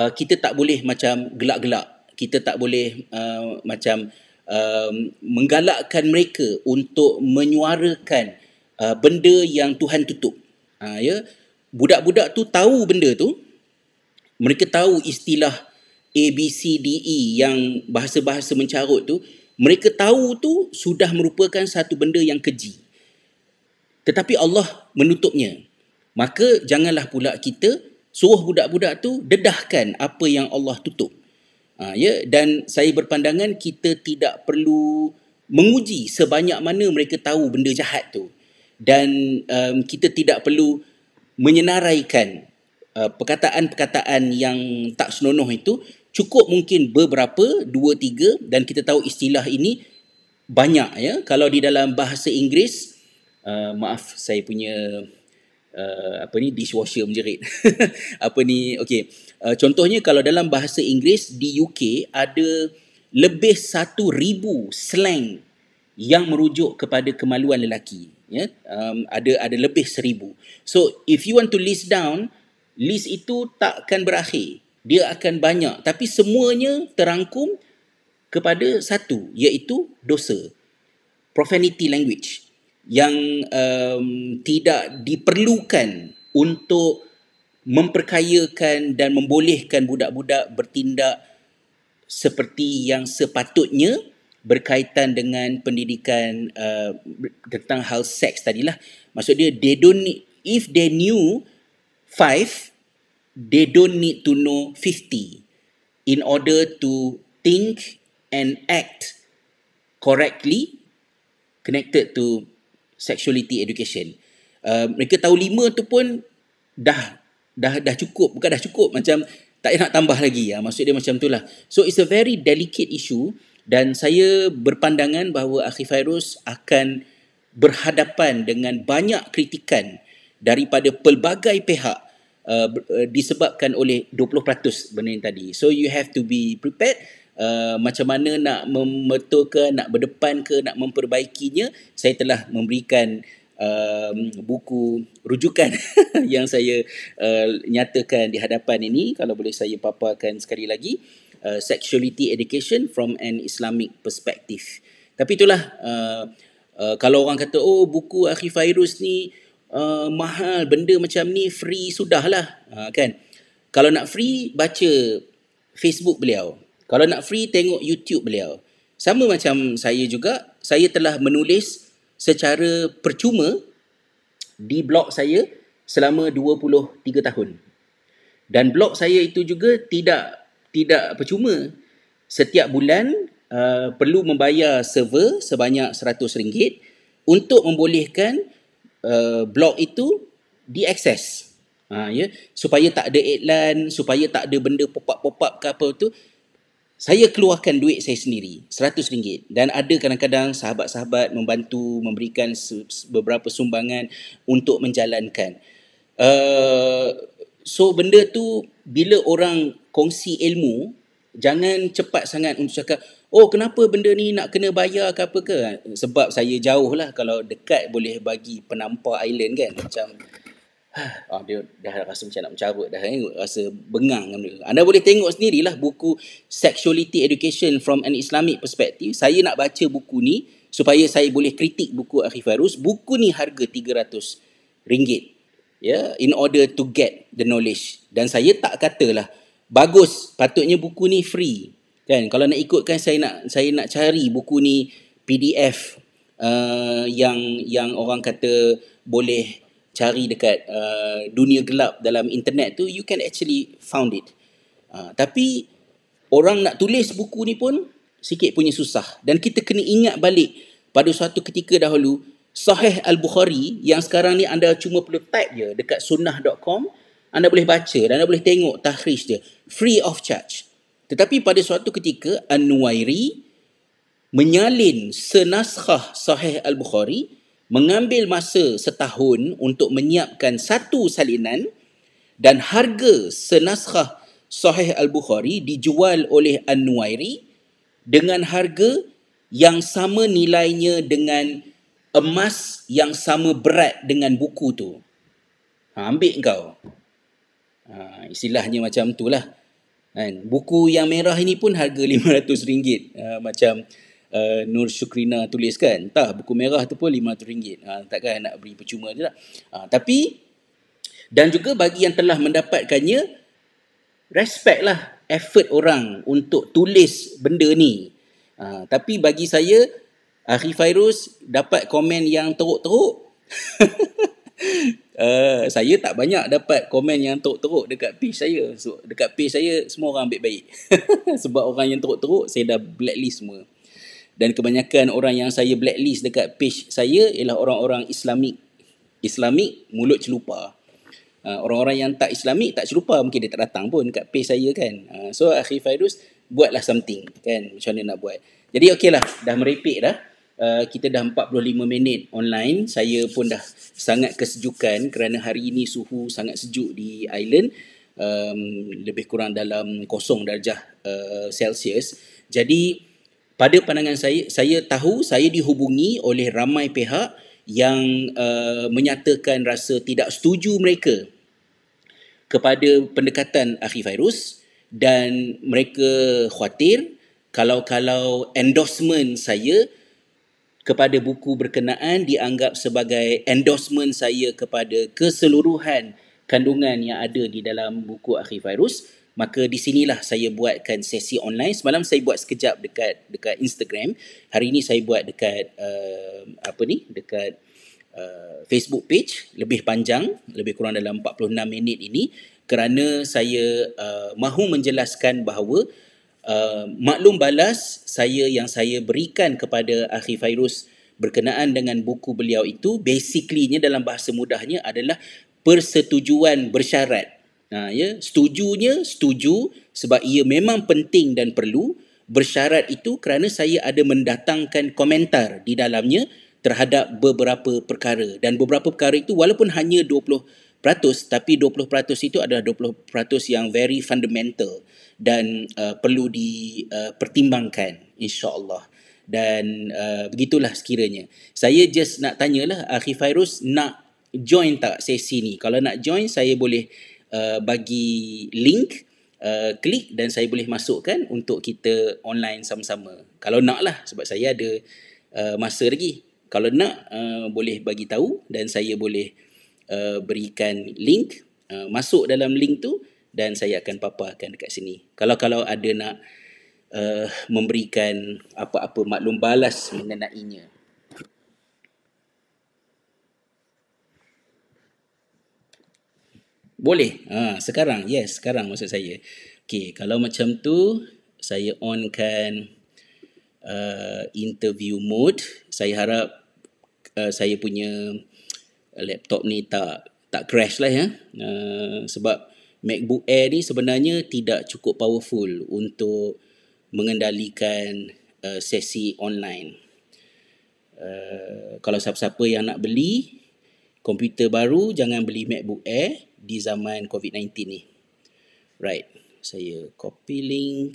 [SPEAKER 1] uh, kita tak boleh macam gelak-gelak. Kita tak boleh uh, macam uh, menggalakkan mereka untuk menyuarakan uh, benda yang Tuhan tutup. Uh, ya? Yeah? budak-budak tu tahu benda tu mereka tahu istilah A, B, C, D, E yang bahasa-bahasa mencarut tu mereka tahu tu sudah merupakan satu benda yang keji tetapi Allah menutupnya maka janganlah pula kita suruh budak-budak tu dedahkan apa yang Allah tutup ha, ya? dan saya berpandangan kita tidak perlu menguji sebanyak mana mereka tahu benda jahat tu dan um, kita tidak perlu menyenaraikan uh, perkataan-perkataan yang tak senonoh itu cukup mungkin beberapa dua tiga dan kita tahu istilah ini banyak ya kalau di dalam bahasa Inggeris uh, maaf saya punya uh, apa ni dishwasher menjerit apa ni okey uh, contohnya kalau dalam bahasa Inggeris di UK ada lebih satu ribu slang yang merujuk kepada kemaluan lelaki ya um, ada ada lebih seribu. so if you want to list down list itu takkan berakhir dia akan banyak tapi semuanya terangkum kepada satu iaitu dosa profanity language yang um, tidak diperlukan untuk memperkayakan dan membolehkan budak-budak bertindak seperti yang sepatutnya berkaitan dengan pendidikan uh, tentang hal seks tadilah. Maksud dia, they don't need, if they knew five, they don't need to know fifty in order to think and act correctly connected to sexuality education. Uh, mereka tahu lima tu pun dah dah dah cukup bukan dah cukup macam tak nak tambah lagi ya maksud dia macam itulah so it's a very delicate issue dan saya berpandangan bahawa Akhi Fairuz akan berhadapan dengan banyak kritikan daripada pelbagai pihak uh, uh disebabkan oleh 20% benda yang tadi. So you have to be prepared uh, macam mana nak memetul ke, nak berdepan ke, nak memperbaikinya. Saya telah memberikan um, buku rujukan yang saya uh, nyatakan di hadapan ini kalau boleh saya paparkan sekali lagi. Uh, Uh, sexuality education from an Islamic perspective. Tapi itulah uh, uh, kalau orang kata oh buku Akhi Fairuz ni uh, mahal benda macam ni free sudahlah uh, kan. Kalau nak free baca Facebook beliau. Kalau nak free tengok YouTube beliau. Sama macam saya juga saya telah menulis secara percuma di blog saya selama 23 tahun. Dan blog saya itu juga tidak tidak percuma setiap bulan uh, perlu membayar server sebanyak RM100 untuk membolehkan uh, blog itu diakses. Ha, ya? Supaya tak ada adlan, supaya tak ada benda popak popak pop ke apa tu, saya keluarkan duit saya sendiri, RM100. Dan ada kadang-kadang sahabat-sahabat membantu memberikan beberapa sumbangan untuk menjalankan. Uh, so benda tu bila orang kongsi ilmu jangan cepat sangat untuk cakap oh kenapa benda ni nak kena bayar ke apa ke ha, sebab saya jauh lah kalau dekat boleh bagi penampar island kan macam ah, dia dah rasa macam nak mencarut dah eh? rasa bengang anda boleh tengok sendirilah buku Sexuality Education from an Islamic Perspective saya nak baca buku ni supaya saya boleh kritik buku Arifarus buku ni harga RM300 ya yeah? in order to get the knowledge dan saya tak katalah lah bagus patutnya buku ni free kan kalau nak ikutkan saya nak saya nak cari buku ni PDF uh, yang yang orang kata boleh cari dekat uh, dunia gelap dalam internet tu you can actually found it uh, tapi orang nak tulis buku ni pun sikit punya susah dan kita kena ingat balik pada suatu ketika dahulu sahih al-bukhari yang sekarang ni anda cuma perlu type je dekat sunnah.com anda boleh baca dan anda boleh tengok tahrij dia free of charge tetapi pada suatu ketika Anwairi menyalin senaskah sahih al-Bukhari mengambil masa setahun untuk menyiapkan satu salinan dan harga senaskah sahih al-Bukhari dijual oleh Anwairi dengan harga yang sama nilainya dengan emas yang sama berat dengan buku tu. Ha, ambil kau. Ha, istilahnya macam tu lah. Kan? Buku yang merah ini pun harga RM500. Ha, uh, macam Nur Syukrina tulis kan. Tak, buku merah tu pun RM500. Ha, takkan nak beri percuma je lah. tapi, dan juga bagi yang telah mendapatkannya, respect lah effort orang untuk tulis benda ni. tapi bagi saya, Akhi Fairuz dapat komen yang teruk-teruk. uh, saya tak banyak dapat komen yang teruk-teruk dekat page saya. So, dekat page saya, semua orang ambil baik. Sebab orang yang teruk-teruk, saya dah blacklist semua. Dan kebanyakan orang yang saya blacklist dekat page saya ialah orang-orang Islamik. Islamik, mulut celupa. Uh, orang-orang yang tak Islamik, tak celupa. Mungkin dia tak datang pun dekat page saya kan. Uh, so, Akhir Fairuz, buatlah something. Kan? Macam mana nak buat. Jadi, okeylah. Dah merepek dah. Uh, kita dah 45 minit online saya pun dah sangat kesejukan kerana hari ini suhu sangat sejuk di island um, lebih kurang dalam kosong darjah uh, celsius jadi pada pandangan saya saya tahu saya dihubungi oleh ramai pihak yang uh, menyatakan rasa tidak setuju mereka kepada pendekatan akhir virus dan mereka khawatir kalau-kalau endorsement saya kepada buku berkenaan dianggap sebagai endorsement saya kepada keseluruhan kandungan yang ada di dalam buku Akhi Virus. Maka di sinilah saya buatkan sesi online. Semalam saya buat sekejap dekat dekat Instagram. Hari ini saya buat dekat uh, apa ni? Dekat uh, Facebook page lebih panjang, lebih kurang dalam 46 minit ini kerana saya uh, mahu menjelaskan bahawa uh, Uh, maklum balas saya yang saya berikan kepada Akhi Fairuz berkenaan dengan buku beliau itu basically dalam bahasa mudahnya adalah persetujuan bersyarat. Nah, ha, ya, setujunya setuju sebab ia memang penting dan perlu bersyarat itu kerana saya ada mendatangkan komentar di dalamnya terhadap beberapa perkara dan beberapa perkara itu walaupun hanya peratus tapi 20% peratus itu adalah 20% peratus yang very fundamental dan uh, perlu dipertimbangkan uh, insyaallah dan uh, begitulah sekiranya saya just nak tanyalah Akhi uh, Fairuz nak join tak sesi ni kalau nak join saya boleh uh, bagi link uh, klik dan saya boleh masukkan untuk kita online sama-sama kalau nak lah sebab saya ada uh, masa lagi kalau nak uh, boleh bagi tahu dan saya boleh Uh, berikan link uh, masuk dalam link tu dan saya akan paparkan dekat sini kalau kalau ada nak uh, memberikan apa-apa maklum balas mengenainya boleh ha sekarang yes sekarang maksud saya okey kalau macam tu saya onkan uh, interview mode saya harap uh, saya punya laptop ni tak tak crash lah ya. Uh, sebab MacBook Air ni sebenarnya tidak cukup powerful untuk mengendalikan uh, sesi online. Uh, kalau siapa-siapa yang nak beli komputer baru jangan beli MacBook Air di zaman COVID-19 ni. Right. Saya copy link.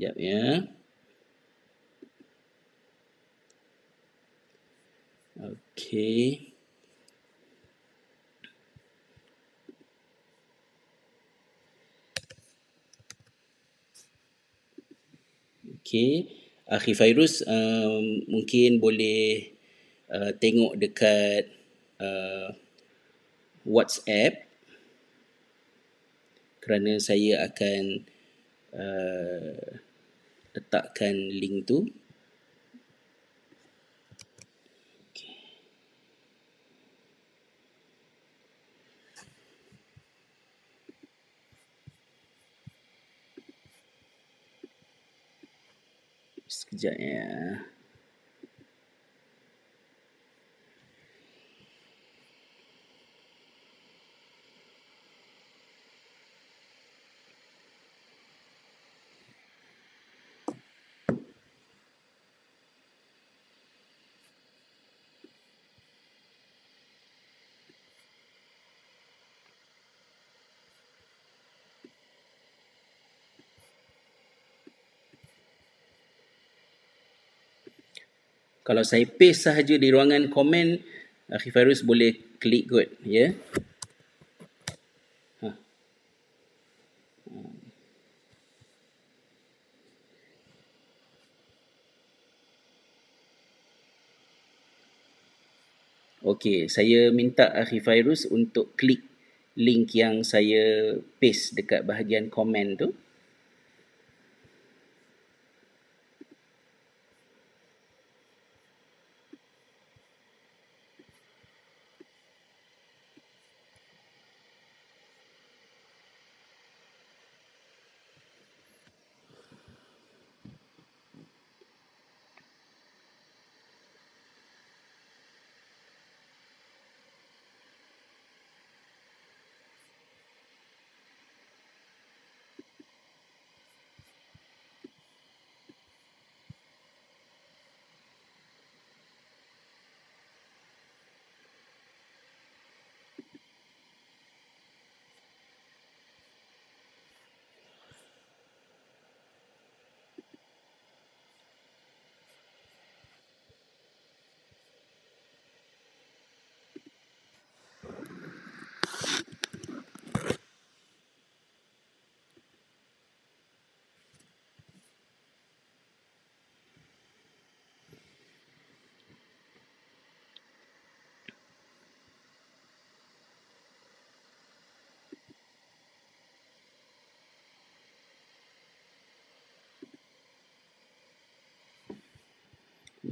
[SPEAKER 1] Sekejap ya. Okey. Okey. Akhir virus um, mungkin boleh uh, tengok dekat uh, WhatsApp kerana saya akan uh, letakkan link tu Sekejap ya. Yeah. kalau saya paste sahaja di ruangan komen Khifarus boleh klik kot ya yeah. Ha. Okey, saya minta Akhi untuk klik link yang saya paste dekat bahagian komen tu.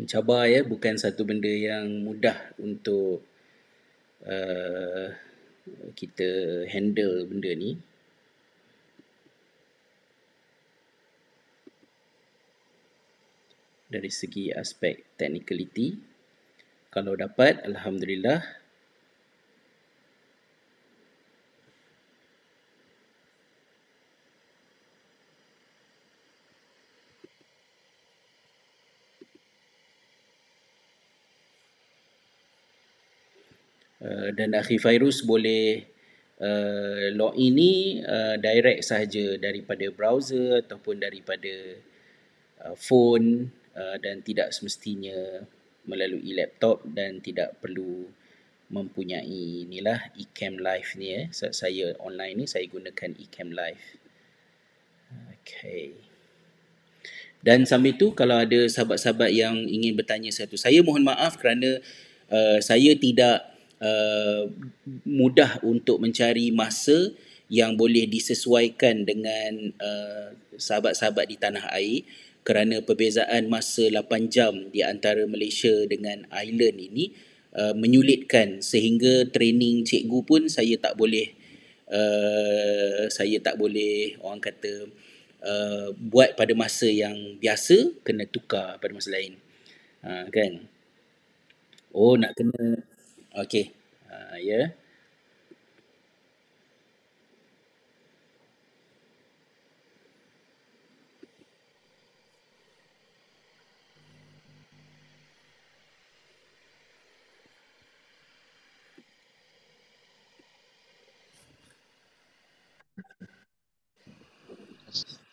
[SPEAKER 1] mencabar ya bukan satu benda yang mudah untuk uh, kita handle benda ni dari segi aspek technicality kalau dapat alhamdulillah Eh, dan Akhi virus boleh uh, log ini uh, eh, direct sahaja daripada browser ataupun daripada uh, phone uh, dan tidak semestinya melalui laptop dan tidak perlu mempunyai inilah eCam Live ni eh. So, saya online ni saya gunakan eCam Live. Okay. Dan sambil tu kalau ada sahabat-sahabat yang ingin bertanya satu, saya mohon maaf kerana uh, saya tidak Uh, mudah untuk mencari masa yang boleh disesuaikan dengan uh, sahabat-sahabat di tanah air kerana perbezaan masa 8 jam di antara Malaysia dengan Ireland ini uh, menyulitkan sehingga training cikgu pun saya tak boleh uh, saya tak boleh orang kata uh, buat pada masa yang biasa kena tukar pada masa lain uh, kan oh nak kena Okey. Ha uh, ya. Yeah.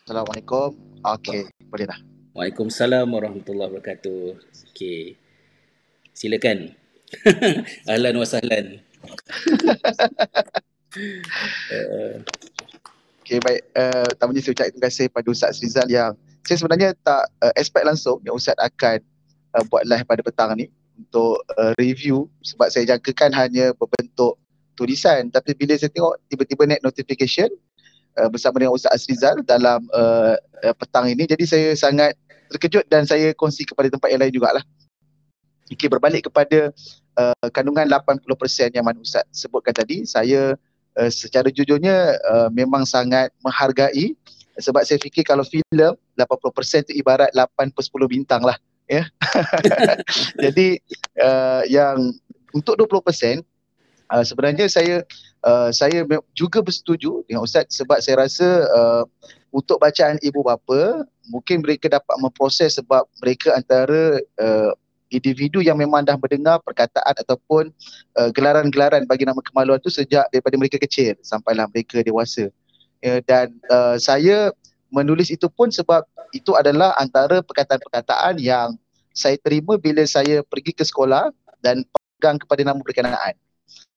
[SPEAKER 1] Assalamualaikum. Okey, boleh dah. Waalaikumsalam warahmatullahi wabarakatuh. Okey. Silakan. Alan wasahlan.
[SPEAKER 2] okay, baik. Uh, tamunya saya ucap terima kasih pada Ustaz Srizal yang saya sebenarnya tak uh, expect langsung yang Ustaz akan uh, buat live pada petang ni untuk uh, review sebab saya jangkakan hanya berbentuk tulisan tapi bila saya tengok tiba-tiba net notification uh, bersama dengan Ustaz Azrizal dalam uh, uh, petang ini jadi saya sangat terkejut dan saya kongsi kepada tempat yang lain jugalah. Okey berbalik kepada uh, kandungan 80% yang mana Ustaz sebutkan tadi saya uh, secara jujurnya uh, memang sangat menghargai sebab saya fikir kalau filem 80% tu ibarat 8 per 10 bintang lah ya yeah. jadi uh, yang untuk 20% uh, sebenarnya saya uh, saya juga bersetuju dengan ustaz sebab saya rasa uh, untuk bacaan ibu bapa mungkin mereka dapat memproses sebab mereka antara uh, individu yang memang dah mendengar perkataan ataupun uh, gelaran-gelaran bagi nama kemaluan tu sejak daripada mereka kecil sampailah mereka dewasa. Uh, dan uh, saya menulis itu pun sebab itu adalah antara perkataan-perkataan yang saya terima bila saya pergi ke sekolah dan pegang kepada nama perkenaan.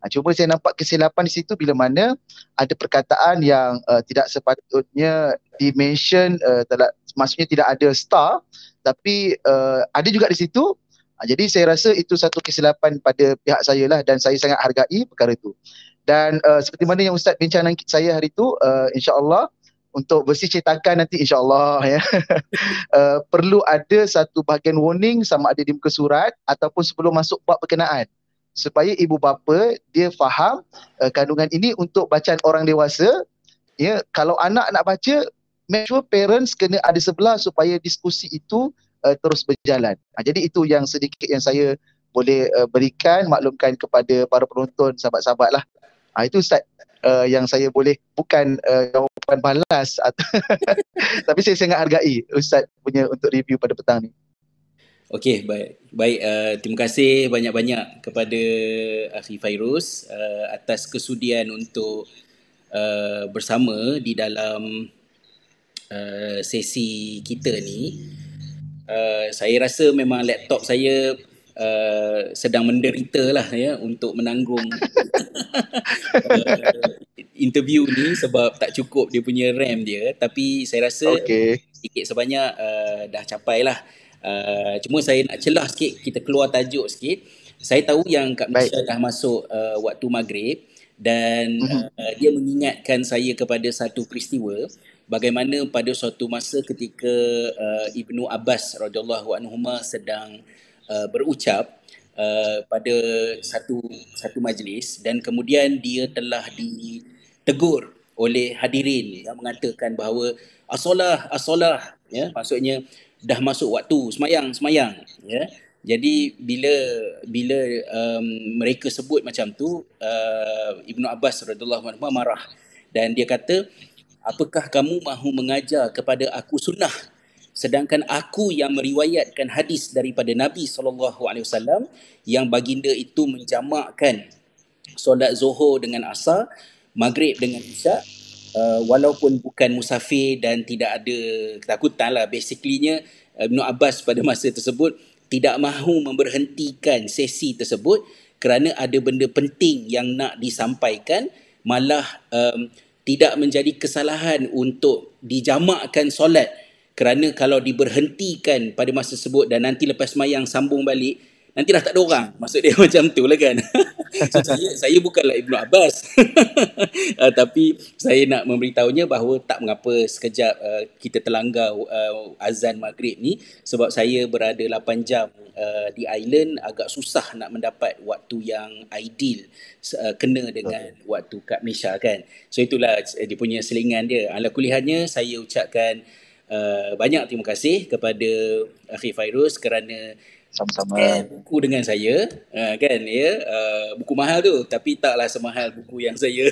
[SPEAKER 2] Nah, ha, cuma saya nampak kesilapan di situ bila mana ada perkataan yang uh, tidak sepatutnya dimention uh, telah, maksudnya tidak ada star tapi uh, ada juga di situ Ha, jadi saya rasa itu satu kesilapan pada pihak saya lah dan saya sangat hargai perkara itu. Dan uh, seperti mana yang Ustaz bincangkan saya hari itu, uh, eh, Allah untuk bersih cetakan nanti insyaAllah ya. uh, perlu ada satu bahagian warning sama ada di muka surat ataupun sebelum masuk bab perkenaan. Supaya ibu bapa dia faham uh, kandungan ini untuk bacaan orang dewasa. Ya, kalau anak nak baca, make sure parents kena ada sebelah supaya diskusi itu uh, terus berjalan. Uh, jadi itu yang sedikit yang saya boleh uh, berikan maklumkan kepada para penonton sahabat-sahabat lah. Uh, itu Ustaz uh, yang saya boleh bukan uh, jawapan balas atau tapi saya sangat hargai Ustaz punya untuk review pada petang ni. Okey baik
[SPEAKER 1] baik uh, terima kasih banyak-banyak kepada Akhi Fairuz uh, atas kesudian untuk uh, bersama di dalam uh, sesi kita ni uh, saya rasa memang laptop saya uh, sedang menderita lah ya untuk menanggung uh, interview ni sebab tak cukup dia punya RAM dia tapi saya rasa okay. sikit sebanyak uh, dah capai lah uh, cuma saya nak celah sikit kita keluar tajuk sikit saya tahu yang Kak Malaysia Baik. dah masuk uh, waktu maghrib dan uh, dia mengingatkan saya kepada satu peristiwa bagaimana pada suatu masa ketika uh, Ibnu Abbas radhiyallahu anhu sedang uh, berucap uh, pada satu satu majlis dan kemudian dia telah ditegur oleh hadirin yang mengatakan bahawa asolah asolah ya maksudnya dah masuk waktu semayang semayang ya jadi bila bila um, mereka sebut macam tu uh, Ibnu Abbas radhiyallahu anhu marah dan dia kata apakah kamu mahu mengajar kepada aku sunnah sedangkan aku yang meriwayatkan hadis daripada Nabi saw yang baginda itu menjamakkan solat zuhur dengan asar maghrib dengan isyak uh, walaupun bukan musafir dan tidak ada ketakutan lah basically-nya uh, Ibn Abbas pada masa tersebut tidak mahu memberhentikan sesi tersebut kerana ada benda penting yang nak disampaikan malah um, tidak menjadi kesalahan untuk dijamakkan solat kerana kalau diberhentikan pada masa sebut dan nanti lepas semayang sambung balik, nanti dah tak ada orang. Maksud dia macam tu lah kan. so, saya, saya bukanlah Ibn Abbas uh, tapi saya nak memberitahunya bahawa tak mengapa sekejap uh, kita terlanggar uh, azan maghrib ni sebab saya berada 8 jam uh, di island agak susah nak mendapat waktu yang ideal uh, kena dengan okay. waktu kat Malaysia kan so itulah eh, dia punya selingan dia ala kuliahnya saya ucapkan uh, banyak terima kasih kepada Akhir Fairuz kerana sama-sama. Eh, buku dengan saya uh, kan ya yeah? Ha, uh, buku mahal tu tapi taklah semahal buku yang saya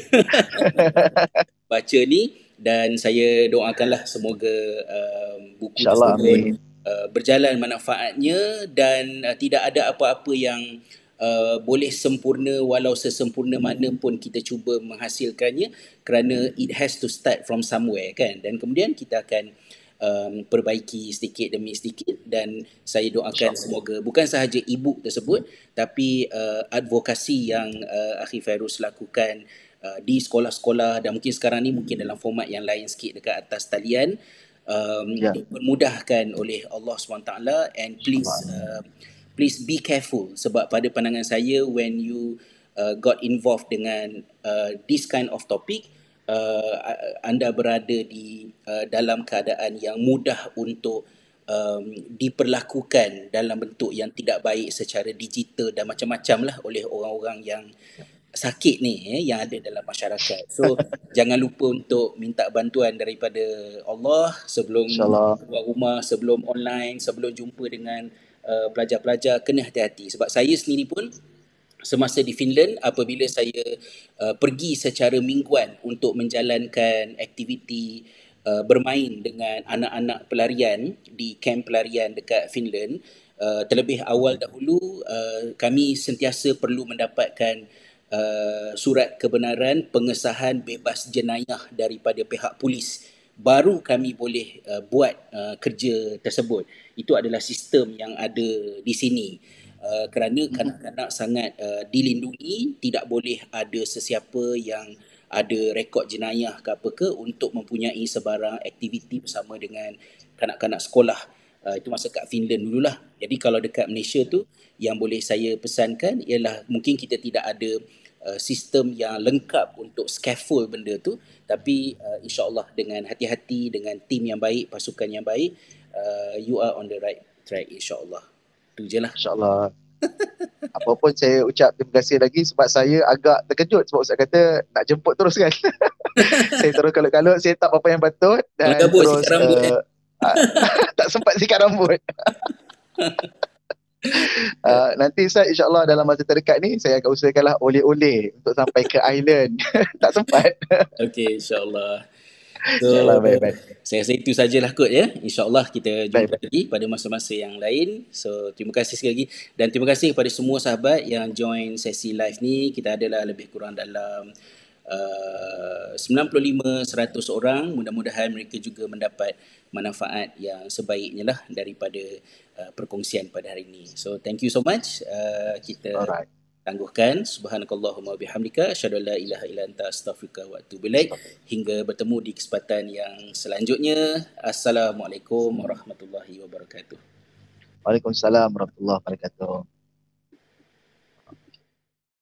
[SPEAKER 1] baca ni dan saya doakanlah semoga uh, buku InsyaAllah, tersebut Uh, berjalan manfaatnya dan uh, tidak ada apa-apa yang Uh, boleh sempurna walau sesempurna mana pun kita cuba menghasilkannya kerana it has to start from somewhere kan dan kemudian kita akan um, perbaiki sedikit demi sedikit dan saya doakan semoga bukan sahaja ibu tersebut tapi uh, advokasi yang uh, Akhi Fairuz lakukan uh, di sekolah-sekolah dan mungkin sekarang ni mungkin dalam format yang lain sikit dekat atas talian um, yeah. dipermudahkan oleh Allah SWT and please uh, please be careful sebab pada pandangan saya when you uh, got involved dengan uh, this kind of topic uh, uh, anda berada di uh, dalam keadaan yang mudah untuk um, diperlakukan dalam bentuk yang tidak baik secara digital dan macam-macam lah oleh orang-orang yang sakit ni eh, yang ada dalam masyarakat. So jangan lupa untuk minta bantuan daripada Allah sebelum InsyaAllah. keluar rumah, sebelum online, sebelum jumpa dengan uh, pelajar-pelajar kena hati-hati sebab saya sendiri pun semasa di Finland apabila saya uh, pergi secara mingguan untuk menjalankan aktiviti uh, bermain dengan anak-anak pelarian di kamp pelarian dekat Finland uh, terlebih awal dahulu uh, kami sentiasa perlu mendapatkan uh, surat kebenaran pengesahan bebas jenayah daripada pihak polis baru kami boleh uh, buat uh, kerja tersebut itu adalah sistem yang ada di sini Uh, kerana kanak-kanak sangat uh, dilindungi tidak boleh ada sesiapa yang ada rekod jenayah ke apa ke untuk mempunyai sebarang aktiviti bersama dengan kanak-kanak sekolah uh, itu masa kat Finland dululah jadi kalau dekat Malaysia tu yang boleh saya pesankan ialah mungkin kita tidak ada uh, sistem yang lengkap untuk scaffold benda tu tapi uh, insyaallah dengan hati-hati dengan tim yang baik pasukan yang baik uh, you are on the right track insyaallah
[SPEAKER 2] itu je lah. InsyaAllah. Apa pun saya ucap terima kasih lagi sebab saya agak terkejut sebab Ustaz kata nak jemput terus kan. saya terus kalut-kalut, saya tak apa-apa yang patut. Dan Mereka terus, sikat rambut uh, eh. eh. Ah, tak sempat sikat rambut. Uh, nanti saya insyaAllah dalam masa terdekat ni saya akan usahakanlah oleh-oleh untuk sampai ke island. tak
[SPEAKER 1] sempat. Okey insyaAllah.
[SPEAKER 2] So, Yalah, baik, baik.
[SPEAKER 1] Saya rasa itu sajalah kot ya. InsyaAllah kita jumpa baik, baik. lagi pada masa-masa yang lain. So, terima kasih sekali lagi. Dan terima kasih kepada semua sahabat yang join sesi live ni. Kita adalah lebih kurang dalam uh, 95-100 orang. Mudah-mudahan mereka juga mendapat manfaat yang sebaiknya lah daripada uh, perkongsian pada hari ini. So, thank you so much. Uh, kita... Alright tangguhkan subhanakallahumma bihamdika asyhadu la ilaha illa anta astaghfiruka wa atubu ilaik hingga bertemu di kesempatan yang selanjutnya assalamualaikum warahmatullahi wabarakatuh
[SPEAKER 2] Waalaikumsalam warahmatullahi wabarakatuh